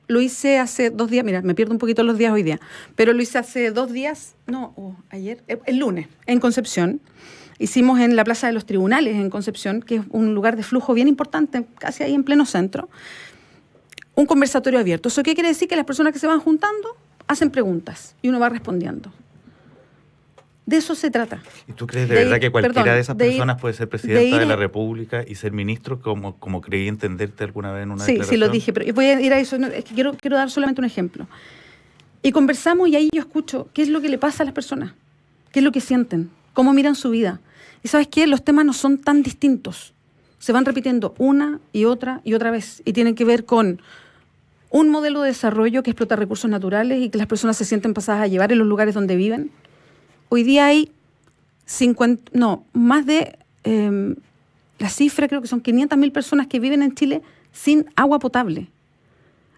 Lo hice hace dos días, mira, me pierdo un poquito los días hoy día, pero lo hice hace dos días, no, oh, ayer, eh, el lunes, en Concepción. Hicimos en la Plaza de los Tribunales, en Concepción, que es un lugar de flujo bien importante, casi ahí en pleno centro un conversatorio abierto. ¿Eso qué quiere decir? Que las personas que se van juntando hacen preguntas y uno va respondiendo. De eso se trata. ¿Y tú crees de, verdad que cualquiera de esas personas puede ser presidenta de, la República y ser ministro, como, como creí entenderte alguna vez en una Sí, sí lo dije, pero voy a ir a eso. Es que quiero, quiero dar solamente un ejemplo. Y conversamos y ahí yo escucho qué es lo que le pasa a las personas, qué es lo que sienten, cómo miran su vida. Y sabes qué, los temas no son tan distintos. Se van repitiendo una y otra y otra vez y tienen que ver con un modelo de desarrollo que explota recursos naturales y que las personas se sienten pasadas a llevar en los lugares donde viven. Hoy día hay 50, más de, em, la cifra creo que son 500.000 personas que viven en Chile sin agua potable.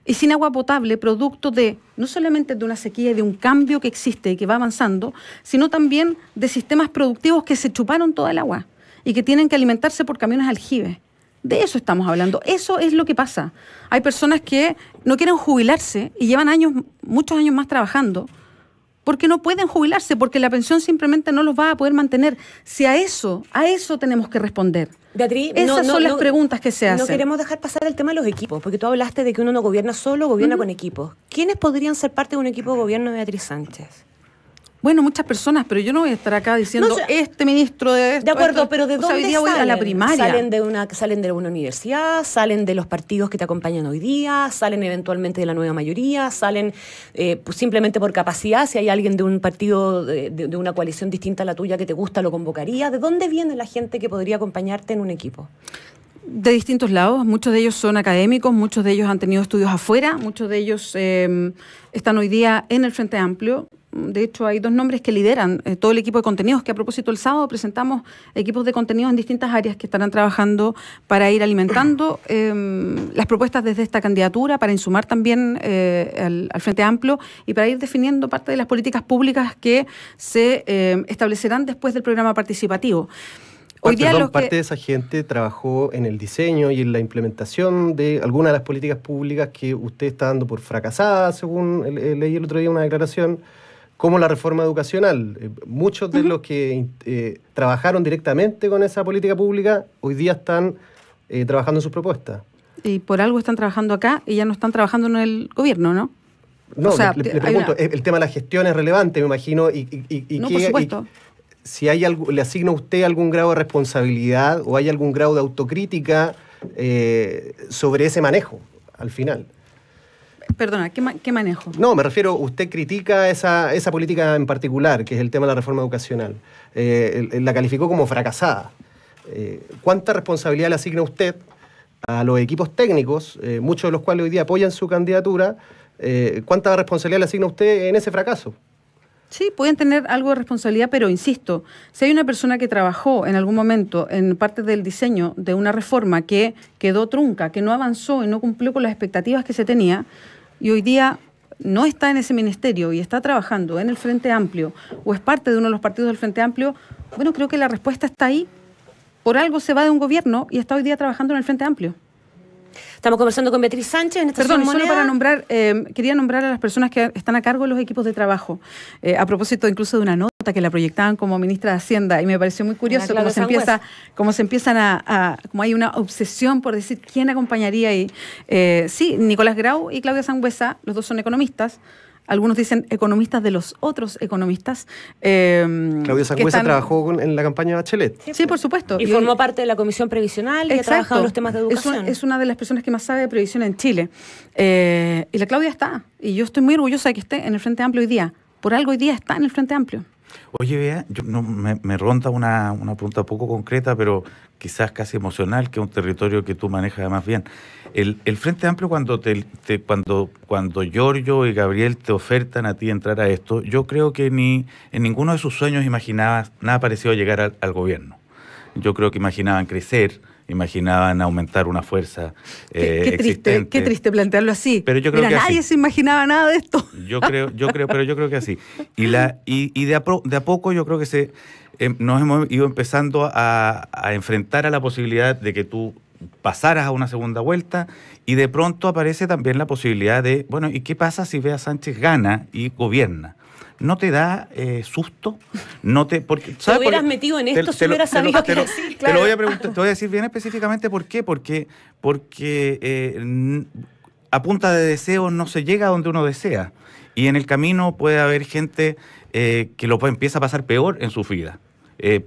Y sin agua potable, producto de no solamente de una sequía y de un cambio que existe y que va avanzando, sino también de sistemas productivos que se chuparon toda el agua y que tienen que alimentarse por camiones aljibes. De eso estamos hablando. Eso es lo que pasa. Hay personas que no quieren jubilarse y llevan años, muchos años más trabajando porque no pueden jubilarse, porque la pensión simplemente no los va a poder mantener. Si a eso, a eso tenemos que responder. Beatriz, esas son las preguntas que se hacen. No queremos dejar pasar el tema de los equipos, porque tú hablaste de que uno no gobierna solo, gobierna con equipos. ¿Quiénes podrían ser parte de un equipo de gobierno de Beatriz Sánchez? Bueno, muchas personas, pero yo no voy a estar acá diciendo este ministro de De acuerdo, pero ¿de dónde salen? la primaria. Salen de una salen de una universidad, salen de los partidos que te acompañan hoy día, salen eventualmente de la nueva mayoría, salen eh, pues, simplemente por capacidad, si hay alguien de un partido de, una coalición distinta a la tuya que te gusta lo convocaría. ¿De dónde viene la gente que podría acompañarte en un equipo? De distintos lados, muchos de ellos son académicos, muchos de ellos han tenido estudios afuera, muchos de ellos eh, están hoy día en el Frente Amplio, de hecho, hay dos nombres que lideran eh, todo el equipo de contenidos, que a propósito el sábado presentamos equipos de contenidos en distintas áreas que estarán trabajando para ir alimentando em, las propuestas desde esta candidatura, para insumar también eh, al, Frente Amplio y para ir definiendo parte de las políticas públicas que se em, establecerán después del programa participativo. Ah, Hoy día parte de esa gente trabajó en el diseño y en la implementación de algunas de las políticas públicas que usted está dando por fracasadas, según eh, leí el otro día una declaración como la reforma educacional. Eh, muchos de los que eh, trabajaron directamente con esa política pública hoy día están eh, trabajando en sus propuestas. Y por algo están trabajando acá y ya no están trabajando en el gobierno, ¿no? No, o sea, le, pregunto, el tema de la gestión es relevante, me imagino, y, por supuesto. si hay algo, le asigna usted algún grado de responsabilidad o hay algún grado de autocrítica sobre ese manejo al final. Perdona, ¿qué, manejo? No, me refiero, usted critica esa, política en particular, que es el tema de la reforma educacional. Eh, la calificó como fracasada. Eh, ¿Cuánta responsabilidad le asigna usted a los equipos técnicos, eh, muchos de los cuales hoy día apoyan su candidatura? ¿Cuánta responsabilidad le asigna usted en ese fracaso? Sí, pueden tener algo de responsabilidad, pero insisto, si hay una persona que trabajó en algún momento en parte del diseño de una reforma que quedó trunca, que no avanzó y no cumplió con las expectativas que se tenía, y hoy día no está en ese ministerio y está trabajando en el Frente Amplio o es parte de uno de los partidos del Frente Amplio, bueno, creo que la respuesta está ahí. Por algo se va de un gobierno y está hoy día trabajando en el Frente Amplio. Estamos conversando con Beatriz Sánchez en esta Perdón, solo para nombrar, eh, quería nombrar a las personas que están a cargo de los equipos de trabajo, eh, a propósito incluso de una nota que la proyectaban como ministra de Hacienda y me pareció muy curioso cómo se, empieza, cómo se empiezan a, como hay una obsesión por decir quién acompañaría ahí. Eh, sí, Nicolás Grau y Claudia Sangüesa, los dos son economistas, algunos dicen economistas de los otros economistas. Em, Claudia Sangüesa trabajó en la campaña de Bachelet. Sí, por supuesto. Y, formó parte de la comisión previsional y ha trabajado en los temas de educación. Es, una de las personas que más sabe de previsión en Chile. Eh, y la Claudia está. Y yo estoy muy orgullosa de que esté en el Frente Amplio hoy día. Por algo hoy día está en el Frente Amplio. Oye, vea, me, me, ronda una, una, pregunta poco concreta, pero quizás casi emocional, que es un territorio que tú manejas más bien. El, Frente Amplio, cuando, te, cuando, cuando Giorgio y Gabriel te ofertan a ti entrar a esto, yo creo que ni en ninguno de sus sueños imaginabas nada parecido a llegar al, al gobierno. Yo creo que imaginaban crecer, imaginaban aumentar una fuerza qué, eh, Triste, qué triste plantearlo así. Pero yo creo que nadie se imaginaba nada de esto. Yo creo, yo creo, pero yo creo que así. Y, la, y, de, a poco yo creo que se, em, nos hemos ido empezando a, a enfrentar a la posibilidad de que tú pasaras a una segunda vuelta y de pronto aparece también la posibilidad de, bueno, ¿y qué pasa si Bea Sánchez gana y gobierna? ¿No te da eh, susto? No te, porque, te hubieras metido en esto si hubieras sabido qué decir, Te lo voy a preguntar, te voy a decir bien específicamente por qué. Porque, porque eh, a punta de deseo no se llega a donde uno desea. Y en el camino puede haber gente eh, que lo empieza a pasar peor en su vida.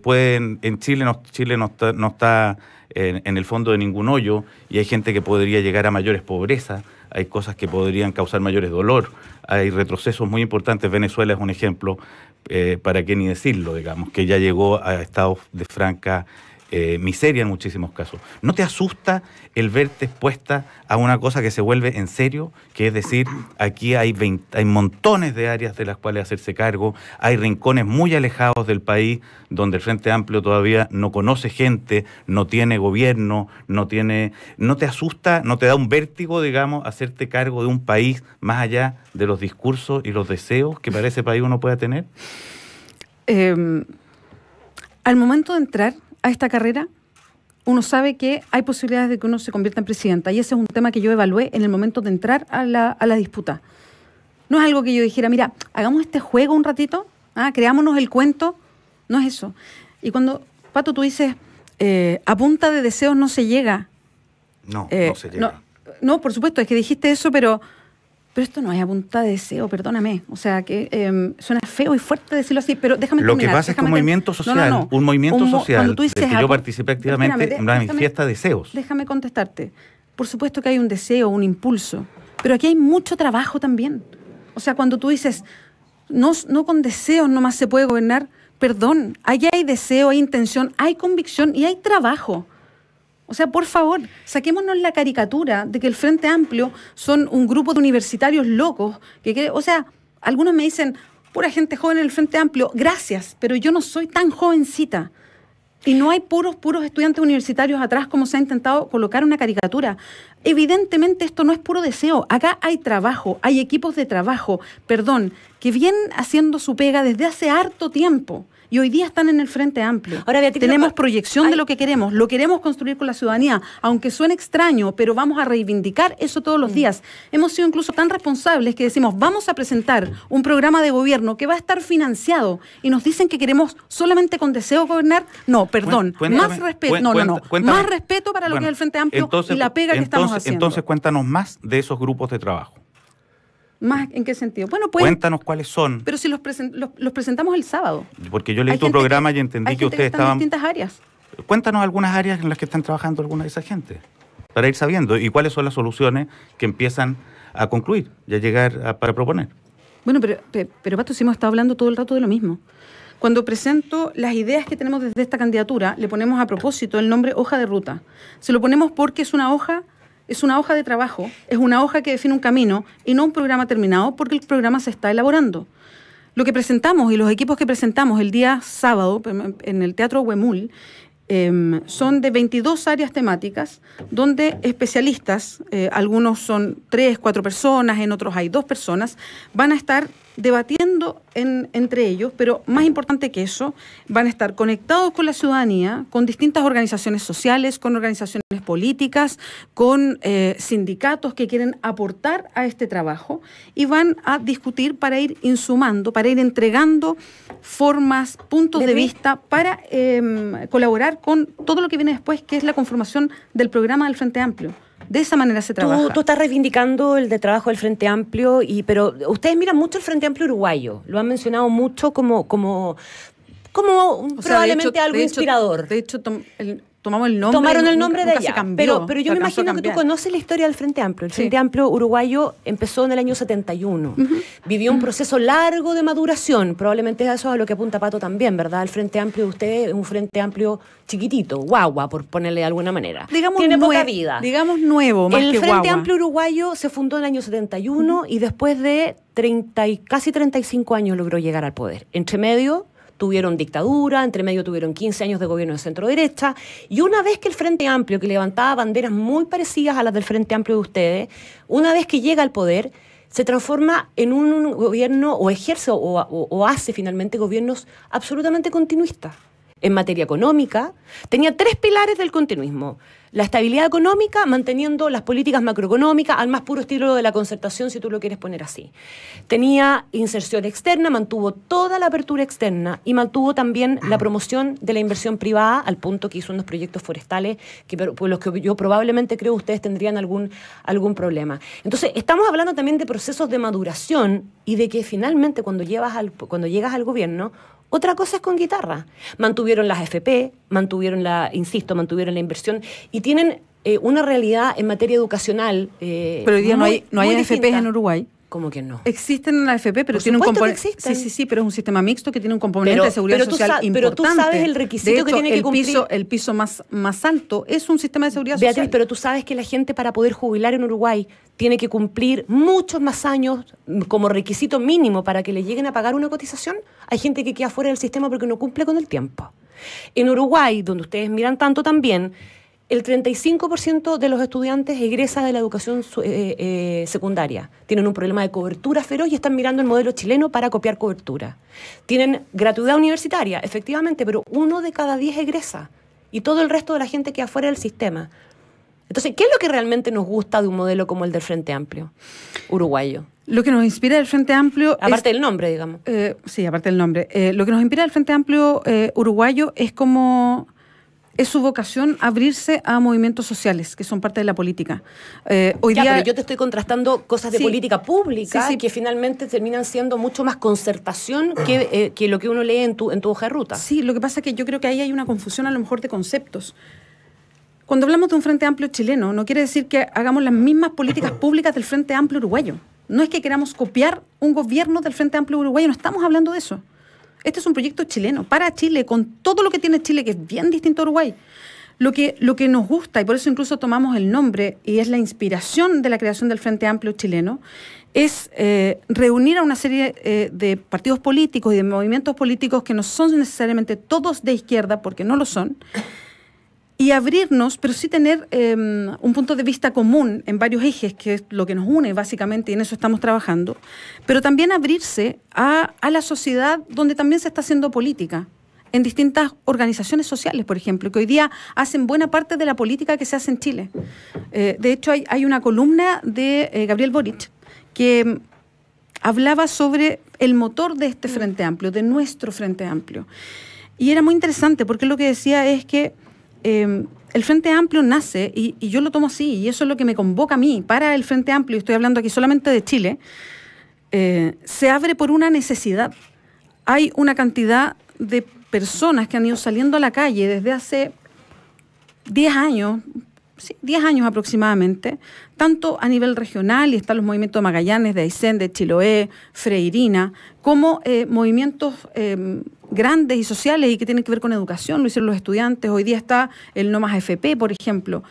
pueden, en Chile no, Chile no está, en, en, el fondo de ningún hoyo y hay gente que podría llegar a mayores pobrezas hay cosas que podrían causar mayores dolor, hay retrocesos muy importantes. Venezuela es un ejemplo, eh, para qué ni decirlo, digamos, que ya llegó a estados de franca eh, miseria en muchísimos casos. ¿No te asusta el verte expuesta a una cosa que se vuelve en serio? Que es decir, aquí hay, hay montones de áreas de las cuales hacerse cargo, hay rincones muy alejados del país donde el Frente Amplio todavía no conoce gente, no tiene gobierno, no tiene... ¿No te asusta, no te da un vértigo, digamos, hacerte cargo de un país más allá de los discursos y los deseos que para ese país uno pueda tener? Em, al momento de entrar a esta carrera, uno sabe que hay posibilidades de que uno se convierta en presidenta. Y ese es un tema que yo evalué en el momento de entrar a la, disputa. No es algo que yo dijera, mira, hagamos este juego un ratito, ¿ah? creámonos el cuento. No es eso. Y cuando, Pato, tú dices, eh, a punta de deseos no se llega. No, eh, no se llega. No, no, por supuesto, es que dijiste eso, pero pero esto no hay a punta de deseo, perdóname. O sea, que em, suena feo y fuerte decirlo así, pero déjame Lo que pasa es que un movimiento social, un movimiento social tú que yo participé activamente déjame, en manifiesta deseos. Déjame contestarte. Por supuesto que hay un deseo, un impulso, pero aquí hay mucho trabajo también. O sea, cuando tú dices, no, con deseos nomás se puede gobernar, perdón, aquí hay deseo, hay intención, hay convicción y hay trabajo. O sea, por favor, saquémonos la caricatura de que el Frente Amplio son un grupo de universitarios locos que, o sea, algunos me dicen, pura gente joven en el Frente Amplio, gracias, pero yo no soy tan jovencita. Y no hay puros, puros estudiantes universitarios atrás como se ha intentado colocar una caricatura. Evidentemente esto no es puro deseo. Acá hay trabajo, hay equipos de trabajo, perdón, que vienen haciendo su pega desde hace harto tiempo y hoy día están en el Frente Amplio. Ahora, Tenemos proyección de lo que queremos, lo queremos construir con la ciudadanía, aunque suene extraño, pero vamos a reivindicar eso todos los mm. días. Hemos sido incluso tan responsables que decimos, vamos a presentar un programa de gobierno que va a estar financiado y nos dicen que queremos solamente con deseo gobernar. No, perdón, más respeto, más respeto para lo que es el Frente Amplio y la pega que estamos haciendo. Entonces cuéntanos más de esos grupos de trabajo. ¿Más en qué sentido? Bueno, pues. Cuéntanos cuáles son. Pero si los, los, presentamos el sábado. Porque yo leí tu programa y entendí que ustedes que estaban. en distintas áreas. Cuéntanos algunas áreas en las que están trabajando alguna de esa gente. Para ir sabiendo. Y cuáles son las soluciones que empiezan a concluir y a llegar para proponer. Bueno, pero, pero, pero Pato, si hemos estado hablando todo el rato de lo mismo. Cuando presento las ideas que tenemos desde esta candidatura, le ponemos a propósito el nombre hoja de ruta. Se lo ponemos porque es una hoja es una hoja de trabajo, es una hoja que define un camino y no un programa terminado porque el programa se está elaborando. Lo que presentamos y los equipos que presentamos el día sábado en el Teatro Huemul em, son de 22 áreas temáticas donde especialistas, eh, algunos son tres, cuatro personas, en otros hay dos personas, van a estar debatiendo entre ellos, pero más importante que eso, van a estar conectados con la ciudadanía, con distintas organizaciones sociales, con organizaciones políticas, con eh, sindicatos que quieren aportar a este trabajo y van a discutir para ir insumando, para ir entregando formas, puntos de vista, para em, colaborar con todo lo que viene después, que es la conformación del programa del Frente Amplio. De esa manera se trabaja. Tú, estás reivindicando el de trabajo del Frente Amplio, y, pero ustedes miran mucho el Frente Amplio uruguayo. Lo han mencionado mucho como, como, como probablemente algo inspirador. de hecho, el, tomamos el nombre. Tomaron el nombre de ella pero, yo me imagino que tú conoces la historia del Frente Amplio. El Frente Amplio uruguayo empezó en el año 71. Vivió un proceso largo de maduración. Probablemente eso es a lo que apunta Pato también, ¿verdad? El Frente Amplio de ustedes es un Frente Amplio chiquitito, guagua, por ponerle de alguna manera. Digamos Tiene poca vida. Digamos nuevo, más El Frente Amplio Uruguayo se fundó en el año 71 y después de 30 casi 35 años logró llegar al poder. Entre medio tuvieron dictadura, entre medio tuvieron 15 años de gobierno de centro derecha, y una vez que el Frente Amplio, que levantaba banderas muy parecidas a las del Frente Amplio de ustedes, una vez que llega al poder, se transforma en un gobierno o ejerce o, o hace finalmente gobiernos absolutamente continuistas en materia económica, tenía tres pilares del continuismo. La estabilidad económica, manteniendo las políticas macroeconómicas al más puro estilo de la concertación, si tú lo quieres poner así. Tenía inserción externa, mantuvo toda la apertura externa y mantuvo también la promoción de la inversión privada al punto que hizo unos proyectos forestales que, por los que yo probablemente creo ustedes tendrían algún, algún problema. Entonces, estamos hablando también de procesos de maduración y de que finalmente cuando llegas al gobierno, otra cosa es con guitarra. Mantuvieron las FP, mantuvieron la, insisto, mantuvieron la inversión y tienen eh, una realidad en materia educacional. Eh, Pero hoy día no hay, no hay en Uruguay. ¿Cómo que no? Existen en la AFP, pero tiene un componente. Sí, sí, sí, pero es un sistema mixto que tiene un componente de seguridad social importante. Pero tú sabes el requisito que tiene que cumplir. el piso más, alto es un sistema de seguridad social. Beatriz, pero tú sabes que la gente para poder jubilar en Uruguay tiene que cumplir muchos más años como requisito mínimo para que le lleguen a pagar una cotización. Hay gente que queda fuera del sistema porque no cumple con el tiempo. En Uruguay, donde ustedes miran tanto también, el 35% de los estudiantes egresa de la educación eh, eh, secundaria. Tienen un problema de cobertura feroz y están mirando el modelo chileno para copiar cobertura. Tienen gratuidad universitaria, efectivamente, pero uno de cada diez egresa y todo el resto de la gente queda fuera del sistema. Entonces, ¿qué es lo que realmente nos gusta de un modelo como el del Frente Amplio uruguayo? Lo que nos inspira del Frente Amplio. Aparte del nombre, digamos. Eh, sí, aparte del nombre. lo que nos inspira del Frente Amplio uruguayo es como es su vocación abrirse a movimientos sociales que son parte de la política. Eh, hoy día... pero yo te estoy contrastando cosas de política pública que finalmente terminan siendo mucho más concertación eh, que, lo que uno lee en tu, en tu hoja de ruta. Sí, lo que pasa es que yo creo que ahí hay una confusión a lo mejor de conceptos. Cuando hablamos de un Frente Amplio chileno, no quiere decir que hagamos las mismas políticas públicas del Frente Amplio uruguayo. No es que queramos copiar un gobierno del Frente Amplio uruguayo, no estamos hablando de eso. Este es un proyecto chileno, para Chile, con todo lo que tiene Chile, que es bien distinto a Uruguay. Lo que, lo que nos gusta, y por eso incluso tomamos el nombre, y es la inspiración de la creación del Frente Amplio chileno, es eh, reunir a una serie eh, de partidos políticos y de movimientos políticos que no son necesariamente todos de izquierda, porque no lo son, y abrirnos, pero sí tener em, un punto de vista común en varios ejes, que es lo que nos une básicamente, y en eso estamos trabajando, pero también abrirse a, a la sociedad donde también se está haciendo política en distintas organizaciones sociales, por ejemplo, que hoy día hacen buena parte de la política que se hace en Chile. Eh, de hecho, hay, hay, una columna de eh, Gabriel Boric que em, hablaba sobre el motor de este Frente Amplio, de nuestro Frente Amplio. Y era muy interesante porque lo que decía es que Em, el Frente Amplio nace, y, yo lo tomo así, y eso es lo que me convoca a mí, para el Frente Amplio, y estoy hablando aquí solamente de Chile, eh, se abre por una necesidad. Hay una cantidad de personas que han ido saliendo a la calle desde hace 10 años, 10 años aproximadamente, tanto a nivel regional, y están los movimientos de Magallanes, de Aysén, de Chiloé, Freirina, como eh, movimientos em, grandes y sociales y que tienen que ver con educación, lo hicieron los estudiantes, hoy día está el No Más FP, por ejemplo.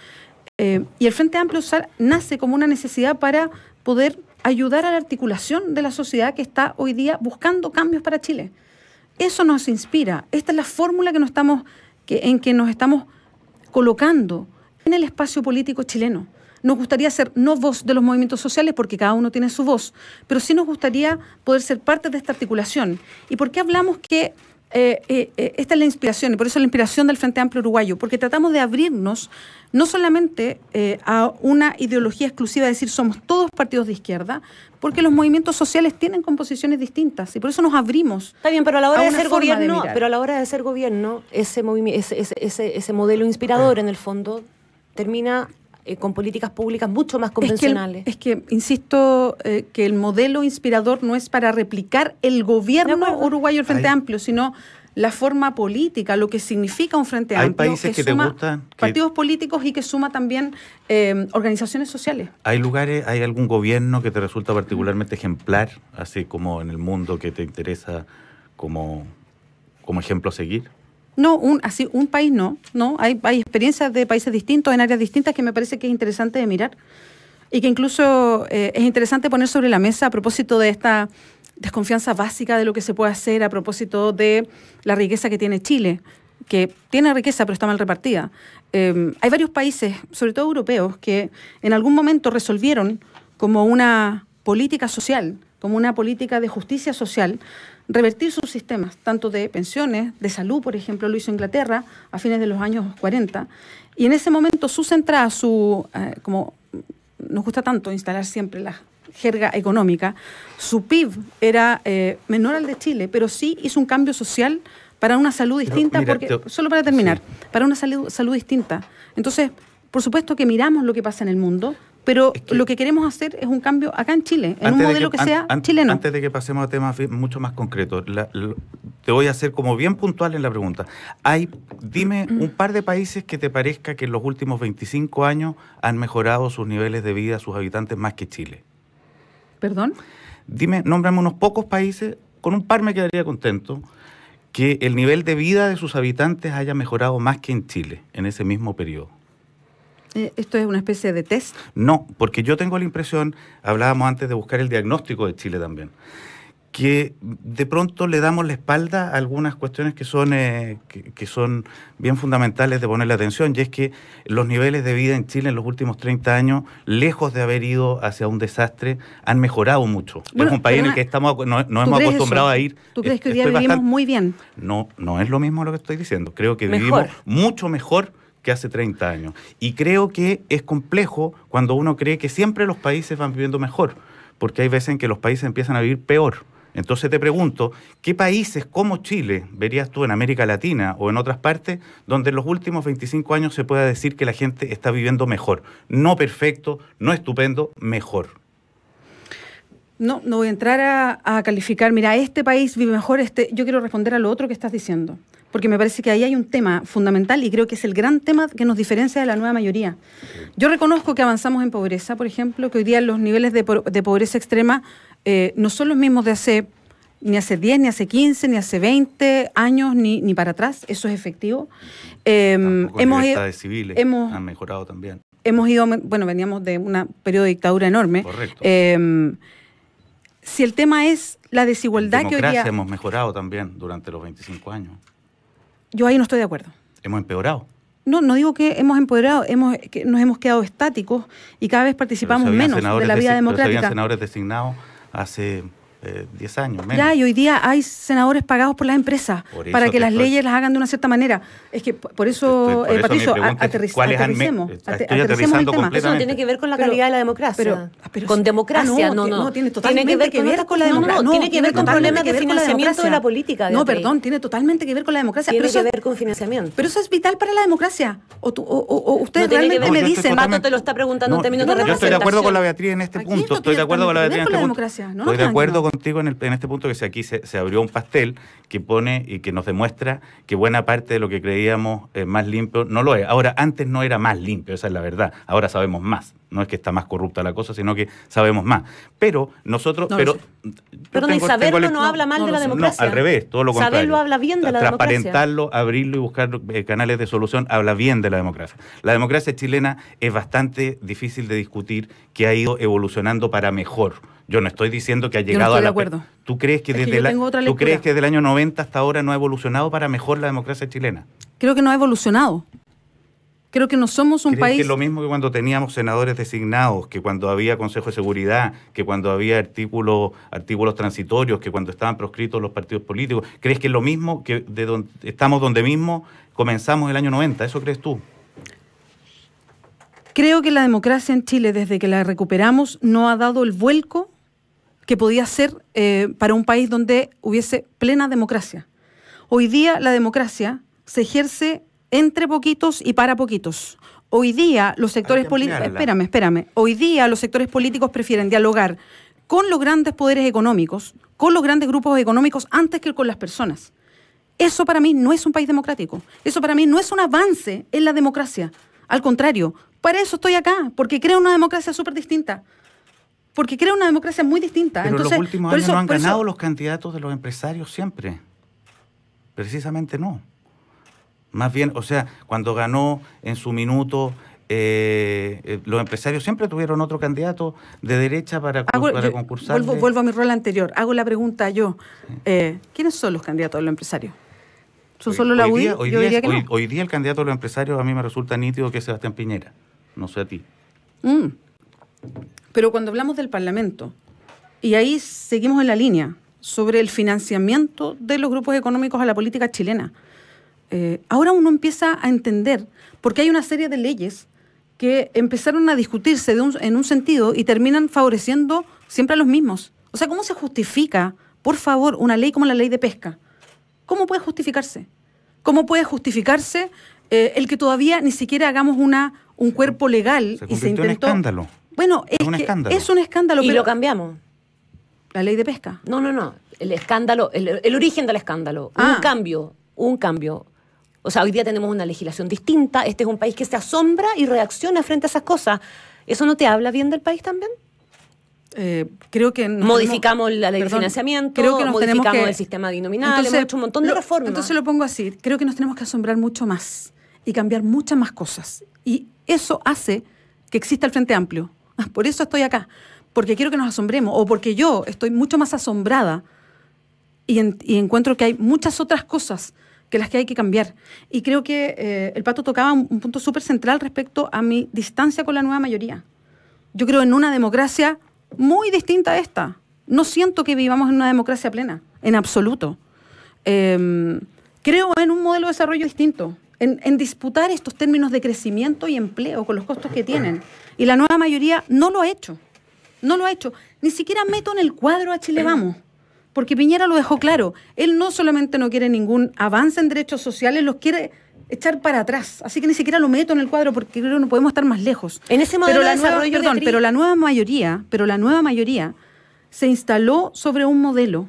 Eh, y el Frente Amplio USAR nace como una necesidad para poder ayudar a la articulación de la sociedad que está hoy día buscando cambios para Chile. Eso nos inspira, esta es la fórmula que nos estamos, que, en que nos estamos colocando en el espacio político chileno. Nos gustaría ser no voz de los movimientos sociales, porque cada uno tiene su voz, pero sí nos gustaría poder ser parte de esta articulación. ¿Y por qué hablamos que eh, eh, eh, esta es la inspiración, y por eso la inspiración del Frente Amplio Uruguayo, porque tratamos de abrirnos no solamente a una ideología exclusiva, es decir somos todos partidos de izquierda, porque los movimientos sociales tienen composiciones distintas y por eso nos abrimos. Está bien, pero a la hora de hacer gobierno, pero a la hora de hacer gobierno, ese, ese modelo inspirador ah. en el fondo termina eh, con políticas públicas mucho más convencionales. Es que, insisto, eh, que el modelo inspirador no es para replicar el gobierno uruguayo el Frente Amplio, sino la forma política, lo que significa un Frente Amplio. Hay que, Partidos políticos y que suma también eh, organizaciones sociales. ¿Hay lugares, hay algún gobierno que te resulta particularmente ejemplar, así como en el mundo que te interesa como, como ejemplo a seguir? No, un, así, un país no, no. Hay, experiencias de países distintos, en áreas distintas, que me parece que es interesante de mirar y que incluso eh, es interesante poner sobre la mesa a propósito de esta desconfianza básica de lo que se puede hacer, a propósito de la riqueza que tiene Chile, que tiene riqueza pero está mal repartida. Em, hay varios países, sobre todo europeos, que en algún momento resolvieron como una política social, como una política de justicia social, revertir sus sistemas, tanto de pensiones, de salud, por ejemplo, lo hizo Inglaterra a fines de los años 40, y en ese momento su centra eh, su, como nos gusta tanto instalar siempre la jerga económica, su PIB era eh, menor al de Chile, pero sí hizo un cambio social para una salud distinta, solo para terminar, para una salud, salud distinta. Entonces, por supuesto que miramos lo que pasa en el mundo, pero lo que queremos hacer es un cambio acá en Chile, en un modelo que, sea chileno. Antes de que pasemos a temas mucho más concretos, te voy a hacer como bien puntual en la pregunta. Hay, dime mm. un par de países que te parezca que en los últimos 25 años han mejorado sus niveles de vida, sus habitantes, más que Chile. ¿Perdón? Dime, nómbrame unos pocos países, con un par me quedaría contento, que el nivel de vida de sus habitantes haya mejorado más que en Chile en ese mismo periodo. Eh, ¿Esto es una especie de test? No, porque yo tengo la impresión, hablábamos antes de buscar el diagnóstico de Chile también, que de pronto le damos la espalda a algunas cuestiones que son, eh, que, son bien fundamentales de ponerle atención, y es que los niveles de vida en Chile en los últimos 30 años, lejos de haber ido hacia un desastre, han mejorado mucho. es un país en el que estamos, no, hemos acostumbrado a ir. ¿Tú crees que hoy día vivimos muy bien? No, no es lo mismo lo que estoy diciendo. Creo que vivimos mucho mejor que hace 30 años. Y creo que es complejo cuando uno cree que siempre los países van viviendo mejor, porque hay veces en que los países empiezan a vivir peor. Entonces te pregunto, ¿qué países como Chile verías tú en América Latina o en otras partes donde en los últimos 25 años se pueda decir que la gente está viviendo mejor? No perfecto, no estupendo, mejor. No, no voy a entrar a, a, calificar, mira, este país vive mejor, este, yo quiero responder a lo otro que estás diciendo porque me parece que ahí hay un tema fundamental y creo que es el gran tema que nos diferencia de la nueva mayoría. Yo reconozco que avanzamos en pobreza, por ejemplo, que hoy día los niveles de, pobreza extrema eh, no son los mismos de hace ni hace 10, ni hace 15, ni hace 20 años, ni, ni para atrás. Eso es efectivo. Eh, hemos, civiles hemos, han mejorado también. Hemos ido, bueno, veníamos de un periodo de dictadura enorme. Correcto. Em, si el tema es la desigualdad que hoy día... hemos mejorado también durante los 25 años. Yo ahí no estoy de acuerdo. Hemos empeorado. No, no digo que hemos empoderado, hemos, que nos hemos quedado estáticos y cada vez participamos menos de la vida democrática. senadores designados hace 10 eh, años menos. Ya, y hoy día hay senadores pagados por las empresas para que las leyes las hagan de una cierta manera. Es que por eso, estoy, aterricemos. aterrizando el tema. Eso no tiene que ver con la calidad de la democracia. con democracia, no, no, Tiene que ver con, que la democracia. No, no, tiene que ver con problemas de financiamiento de la política. No, perdón, tiene totalmente que ver con la democracia. Tiene que ver con financiamiento. Pero eso es vital para la democracia. O ustedes realmente me dicen... Mato te lo está preguntando en términos de Yo estoy de acuerdo con la Beatriz en este punto. Estoy de acuerdo con la Beatriz en este punto. Estoy de acuerdo con contigo en, este punto que aquí se, abrió un pastel que pone y que nos demuestra que buena parte de lo que creíamos más limpio no lo es. Ahora, antes no era más limpio, esa es la verdad. Ahora sabemos más no es que está más corrupta la cosa, sino que sabemos más. Pero nosotros... pero saberlo no, habla mal de la democracia. al revés, todo lo contrario. habla bien de la democracia. Transparentarlo, abrirlo y buscar eh, canales de solución habla bien de la democracia. La democracia chilena es bastante difícil de discutir que ha ido evolucionando para mejor. Yo no estoy diciendo que ha llegado yo no estoy De acuerdo. ¿Tú crees que, ¿tú crees que desde el año 90 hasta ahora no ha evolucionado para mejor la democracia chilena? Creo que no ha evolucionado. Creo que no somos un país... Que es lo mismo que cuando teníamos senadores designados, que cuando había Consejo de Seguridad, que cuando había artículos, transitorios, que cuando estaban proscritos los partidos políticos. ¿Crees que es lo mismo que estamos donde mismo comenzamos el año 90? ¿Eso crees tú? Creo que la democracia en Chile, desde que la recuperamos, no ha dado el vuelco que podía ser eh, para un país donde hubiese plena democracia. Hoy día la democracia se ejerce entre poquitos y para poquitos. Hoy día los sectores políticos, espérame, espérame, hoy día los sectores políticos prefieren dialogar con los grandes poderes económicos, con los grandes grupos económicos antes que con las personas. Eso para mí no es un país democrático, eso para mí no es un avance en la democracia. Al contrario, para eso estoy acá, porque creo una democracia súper distinta porque creo una democracia muy distinta. Entonces, los últimos han ganado los candidatos de los empresarios siempre. Precisamente no. Más bien, o sea, cuando ganó en su minuto eh, eh, los empresarios siempre tuvieron otro candidato de derecha para, concursar. Vuelvo, a mi rol anterior. Hago la pregunta yo. Eh, ¿Quiénes son los candidatos de los empresarios? ¿Son solo la UDI? hoy, día, el candidato de los empresarios a mí me resulta nítido que es Sebastián Piñera. No sé a ti. Mm. Pero cuando hablamos del Parlamento, y ahí seguimos en la línea sobre el financiamiento de los grupos económicos a la política chilena eh, ahora uno empieza a entender, porque hay una serie de leyes que empezaron a discutirse en un sentido y terminan favoreciendo siempre a los mismos. O sea, ¿cómo se justifica, por favor, una ley como la ley de pesca? ¿Cómo puede justificarse? ¿Cómo puede justificarse eh, el que todavía ni siquiera hagamos una, un cuerpo legal y se intentó... Un escándalo. Bueno, es, un escándalo. Es un escándalo. Y lo cambiamos. La ley de pesca. No, no, no. El escándalo, el, origen del escándalo. Ah. Un cambio, un cambio. O sea, hoy día tenemos una legislación distinta, este es un país que se asombra y reacciona frente a esas cosas. ¿Eso no te habla bien del país también? Eh, creo que modificamos la ley de financiamiento, creo que modificamos el sistema de entonces, hemos hecho un montón de reformas. Entonces lo pongo así, creo que nos tenemos que asombrar mucho más y cambiar muchas más cosas. Y eso hace que exista el Frente Amplio. Ah, por eso estoy acá, porque quiero que nos asombremos o porque yo estoy mucho más asombrada y encuentro que hay muchas otras cosas que las que hay que cambiar. Y creo que eh, el pato tocaba un, punto súper central respecto a mi distancia con la nueva mayoría. Yo creo en una democracia muy distinta a esta. No siento que vivamos en una democracia plena, en absoluto. Em, creo en un modelo de desarrollo distinto, en, en, disputar estos términos de crecimiento y empleo con los costos que tienen. Y la nueva mayoría no lo ha hecho, no lo ha hecho. Ni siquiera meto en el cuadro a Chile Vamos. Porque Piñera lo dejó claro, él no solamente no quiere ningún avance en derechos sociales, los quiere echar para atrás. Así que ni siquiera lo meto en el cuadro porque creo que no podemos estar más lejos. En ese modelo pero la de nueva, perdón, pero la nueva mayoría, pero la nueva mayoría se instaló sobre un modelo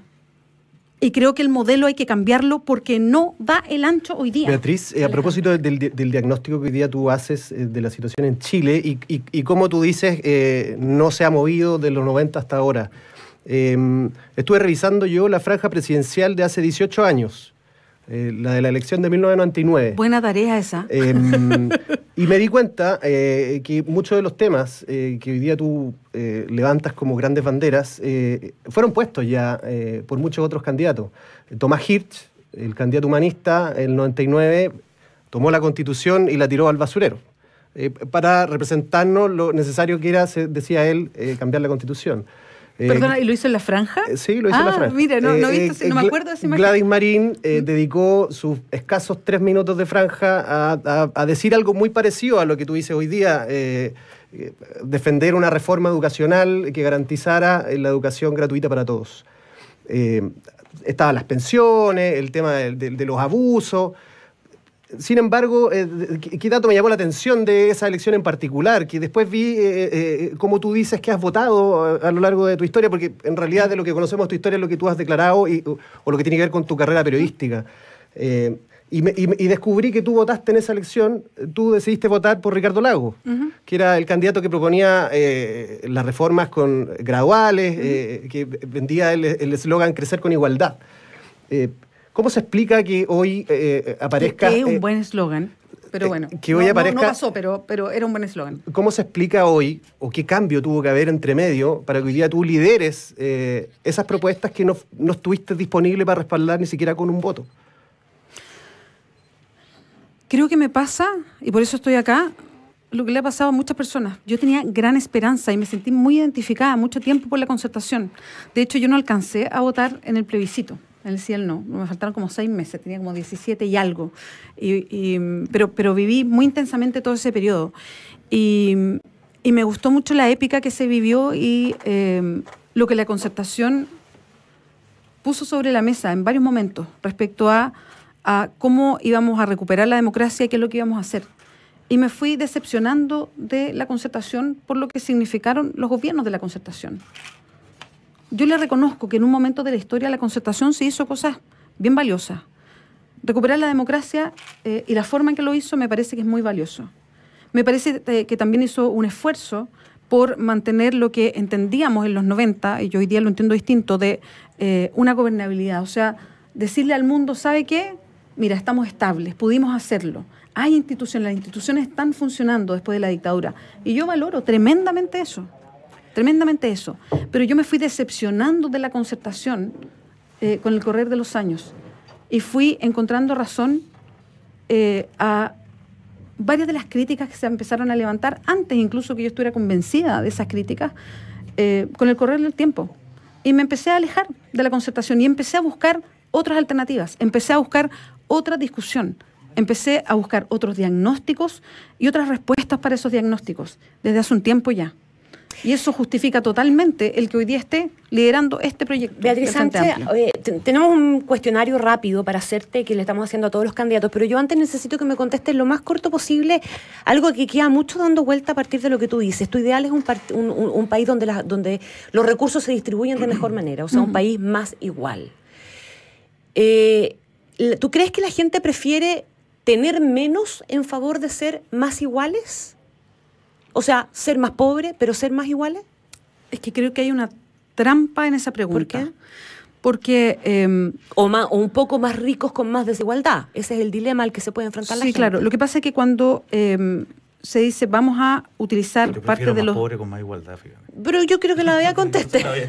y creo que el modelo hay que cambiarlo porque no da el ancho hoy día. Beatriz, eh, a propósito del, diagnóstico que hoy día tú haces eh, de la situación en Chile y, y, y cómo tú dices eh, no se ha movido de los 90 hasta ahora. Em, estuve revisando yo la franja presidencial de hace 18 años, eh, la de la elección de 1999. Buena tarea esa. Em, y me di cuenta eh, que muchos de los temas eh, que hoy día tú levantas como grandes banderas fueron puestos ya por muchos otros candidatos. Tomás Hirsch, el candidato humanista, el 99, tomó la constitución y la tiró al basurero. para representarnos lo necesario que era, decía él, cambiar la constitución. Eh, Perdona, ¿y lo hizo en la franja? Eh, sí, lo hizo en la ah, franja. Mira, no, no me acuerdo de Gladys Marín eh, dedicó sus escasos tres minutos de franja a, decir algo muy parecido a lo que tú dices hoy día defender una reforma educacional que garantizara la educación gratuita para todos. estaban las pensiones, el tema de los abusos, sin embargo, eh, ¿qué dato me llamó la atención de esa elección en particular? Que después vi, eh, eh, cómo tú dices, que has votado a, lo largo de tu historia, porque en realidad de lo que conocemos tu historia es lo que tú has declarado y, o, lo que tiene que ver con tu carrera periodística. Y, descubrí que tú votaste en esa elección, tú decidiste votar por Ricardo Lago, que era el candidato que proponía las reformas con graduales, que vendía el eslogan Crecer con Igualdad. ¿Cómo se explica que hoy eh, eh, aparezca... Que es un eh, buen eslogan pero bueno. Que hoy no, aparezca, no, pasó, pero, pero era un buen eslogan. ¿Cómo se explica hoy o qué cambio tuvo que haber entre medio para que hoy día tú lideres esas propuestas que no, no, estuviste disponible para respaldar ni siquiera con un voto? Creo que me pasa, y por eso estoy acá, lo que le ha pasado a muchas personas. Yo tenía gran esperanza y me sentí muy identificada mucho tiempo por la concertación. De hecho, yo no alcancé a votar en el plebiscito en el Cielo no, me faltaron como seis meses, tenía como 17 y algo, pero, pero viví muy intensamente todo ese periodo. Y, me gustó mucho la épica que se vivió y em, lo que la concertación puso sobre la mesa en varios momentos respecto a, a, cómo íbamos a recuperar la democracia y qué es lo que íbamos a hacer. Y me fui decepcionando de la concertación por lo que significaron los gobiernos de la concertación yo le reconozco que en un momento de la historia la concertación se hizo cosas bien valiosas. Recuperar la democracia eh, y la forma en que lo hizo me parece que es muy valioso. Me parece eh, que también hizo un esfuerzo por mantener lo que entendíamos en los 90, y yo hoy día lo entiendo distinto, de eh, una gobernabilidad. O sea, decirle al mundo, ¿sabe qué? Mira, estamos estables, pudimos hacerlo. Hay instituciones, las instituciones están funcionando después de la dictadura. Y yo valoro tremendamente eso tremendamente eso. Pero yo me fui decepcionando de la concertación eh, con el correr de los años y fui encontrando razón eh, a varias de las críticas que se empezaron a levantar antes incluso que yo estuviera convencida de esas críticas eh, con el correr del tiempo. Y me empecé a alejar de la concertación y empecé a buscar otras alternativas, empecé a buscar otra discusión, empecé a buscar otros diagnósticos y otras respuestas para esos diagnósticos desde hace un tiempo ya. Y eso justifica totalmente el que hoy día esté liderando este proyecto. Beatriz Sánchez, tenemos un cuestionario rápido para hacerte que le estamos haciendo a todos los candidatos, pero yo antes necesito que me contestes lo más corto posible algo que queda mucho dando vuelta a partir de lo que tú dices. Tu ideal es un, país donde, los recursos se distribuyen de mejor manera, o sea, un país más igual. Eh, ¿Tú crees que la gente prefiere tener menos en favor de ser más iguales? O sea, ser más pobre, pero ser más iguales. Es que creo que hay una trampa en esa pregunta. ¿Por qué? Porque... Em, o, más, un poco más ricos con más desigualdad. Ese es el dilema al que se puede enfrentar la gente. Sí, claro. Lo que pasa es que cuando em, se dice vamos a utilizar parte de más los con más igualdad fíjame. pero yo creo que la había conteste ahí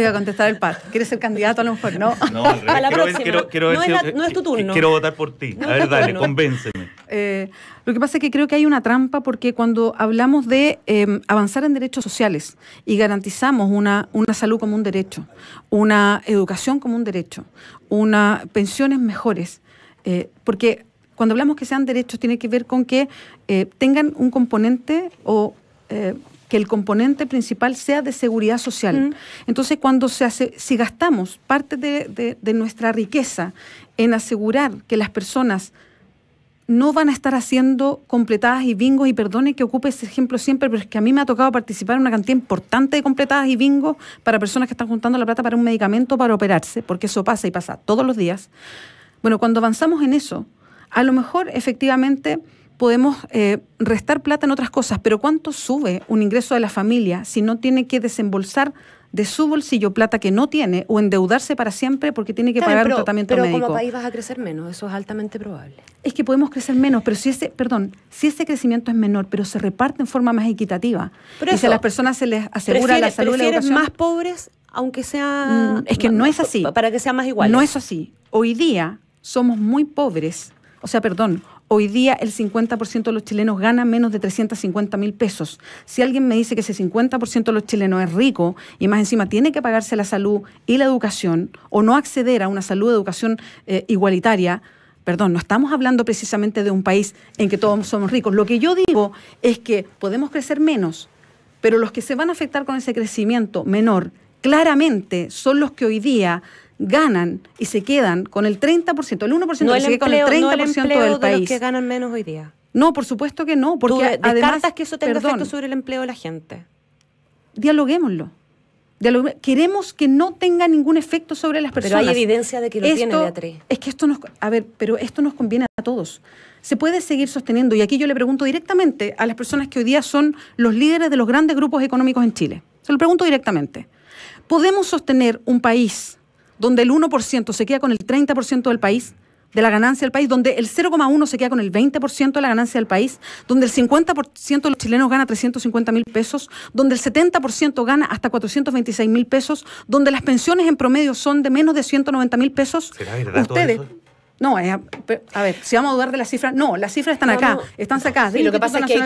voy a contestar el par. quieres ser candidato a lo mejor no, no a la quiero quiero, eh, no, es tu eh, turno quiero votar por ti a ver dale convénceme eh, lo que pasa es que creo que hay una trampa porque cuando hablamos de em, avanzar en derechos sociales y garantizamos una, una salud como un derecho una educación como un derecho una pensiones mejores porque cuando hablamos que sean derechos, tiene que ver con que eh, tengan un componente o eh, que el componente principal sea de seguridad social. Entonces, cuando se hace, si gastamos parte de, de, nuestra riqueza en asegurar que las personas no van a estar haciendo completadas y bingos, y perdone que ocupe ese ejemplo siempre, pero es que a mí me ha tocado participar en una cantidad importante de completadas y bingos para personas que están juntando la plata para un medicamento, para operarse, porque eso pasa y pasa todos los días. Bueno, cuando avanzamos en eso, a lo mejor efectivamente podemos eh, restar plata en otras cosas, pero ¿cuánto sube un ingreso de la familia si no tiene que desembolsar de su bolsillo plata que no tiene o endeudarse para siempre porque tiene que pagar un tratamiento médico? Pero como país vas a crecer menos, eso es altamente probable. Es que podemos crecer menos, pero si ese, perdón, si ese crecimiento es menor, pero se reparte en forma más equitativa, pero si a las personas se les asegura la salud y la educación, más pobres aunque sea mm, es que no, no es así. Para que sea más igual. No es así. Hoy día somos muy pobres o sea, perdón, hoy día el 50% de los chilenos gana menos de 350 mil pesos. Si alguien me dice que ese 50% de los chilenos es rico y más encima tiene que pagarse la salud y la educación o no acceder a una salud, educación eh, igualitaria, perdón, no estamos hablando precisamente de un país en que todos somos ricos. Lo que yo digo es que podemos crecer menos, pero los que se van a afectar con ese crecimiento menor claramente son los que hoy día ganan y se quedan con el 30%, el 1% con el del de país. Los que ganan menos hoy día. No, por supuesto que no, porque además que eso tenga efecto sobre el empleo de la gente. Dialoguémoslo. queremos que no tenga ningún efecto sobre las personas. Pero hay evidencia de que lo tiene, Beatriz. Es que esto nos, a ver, pero esto nos conviene a todos. Se puede seguir sosteniendo y aquí yo le pregunto directamente a las personas que hoy día son los líderes de los grandes grupos económicos en Chile. Se lo pregunto directamente. ¿Podemos sostener un país donde el 1% se queda con el 30% del país, de la ganancia del país, donde el 0,1 se queda con el 20% de la ganancia del país, donde el 50% de los chilenos gana 350 mil pesos, donde el 70% gana hasta 426 mil pesos, donde las pensiones en promedio son de menos de 190 mil pesos. ¿Será ustedes, no, a ver, si vamos a dudar de las cifras, no, las cifras están acá, están sacadas. Y lo que pasa es que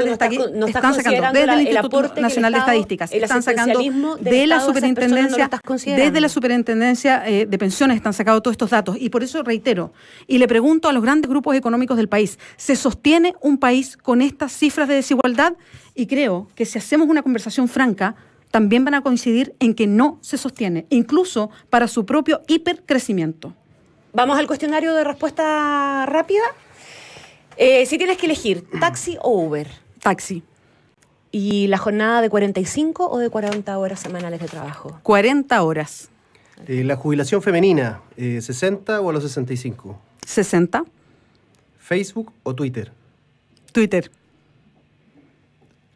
no están sacando desde el Instituto Nacional de Estadísticas, están sacando de la superintendencia, desde la superintendencia eh, de pensiones están sacados todos estos datos. Y por eso reitero, y le pregunto a los grandes grupos económicos del país, ¿se sostiene un país con estas cifras de desigualdad? Y creo que si hacemos una conversación franca, también van a coincidir en que no se sostiene, incluso para su propio hipercrecimiento. Vamos al cuestionario de respuesta rápida. Eh, si tienes que elegir taxi o Uber. Taxi. ¿Y la jornada de 45 o de 40 horas semanales de trabajo? 40 horas. Eh, la jubilación femenina, ¿60 eh, o a los 65? 60. ¿Facebook o Twitter? Twitter.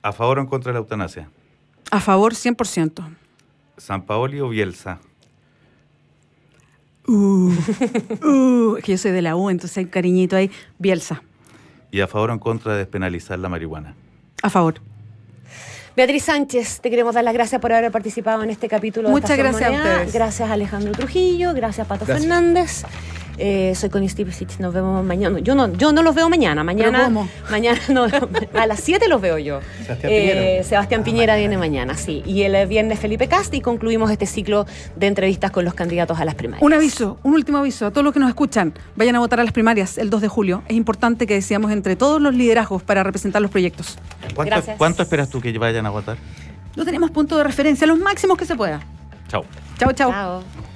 ¿A favor o en contra de la eutanasia? A favor 100%. ¿San Paoli o Bielsa? Uh, uh, que yo soy de la U, entonces hay cariñito ahí. Bielsa. ¿Y a favor o en contra de despenalizar la marihuana? A favor. Beatriz Sánchez, te queremos dar las gracias por haber participado en este capítulo. Muchas gracias a ustedes. Gracias a Alejandro Trujillo, gracias a Pato Fernández. Eh, soy con Steve nos vemos mañana. Yo no, yo no los veo mañana. Mañana, mañana a las 7 los veo yo. Sebastián Piñera. Eh, Sebastián ah, Piñera viene mañana, sí. Y el eh, viernes Felipe Cast y concluimos este ciclo de entrevistas con los candidatos a las primarias. Un aviso, un último aviso a todos los que nos escuchan. Vayan a votar a las primarias el 2 de julio. Es importante que decíamos entre todos los liderazgos para representar los proyectos. ¿Cuánto, esperas tú que vayan a votar? No tenemos punto de referencia, los máximos que se pueda. Chao. Chao, chao.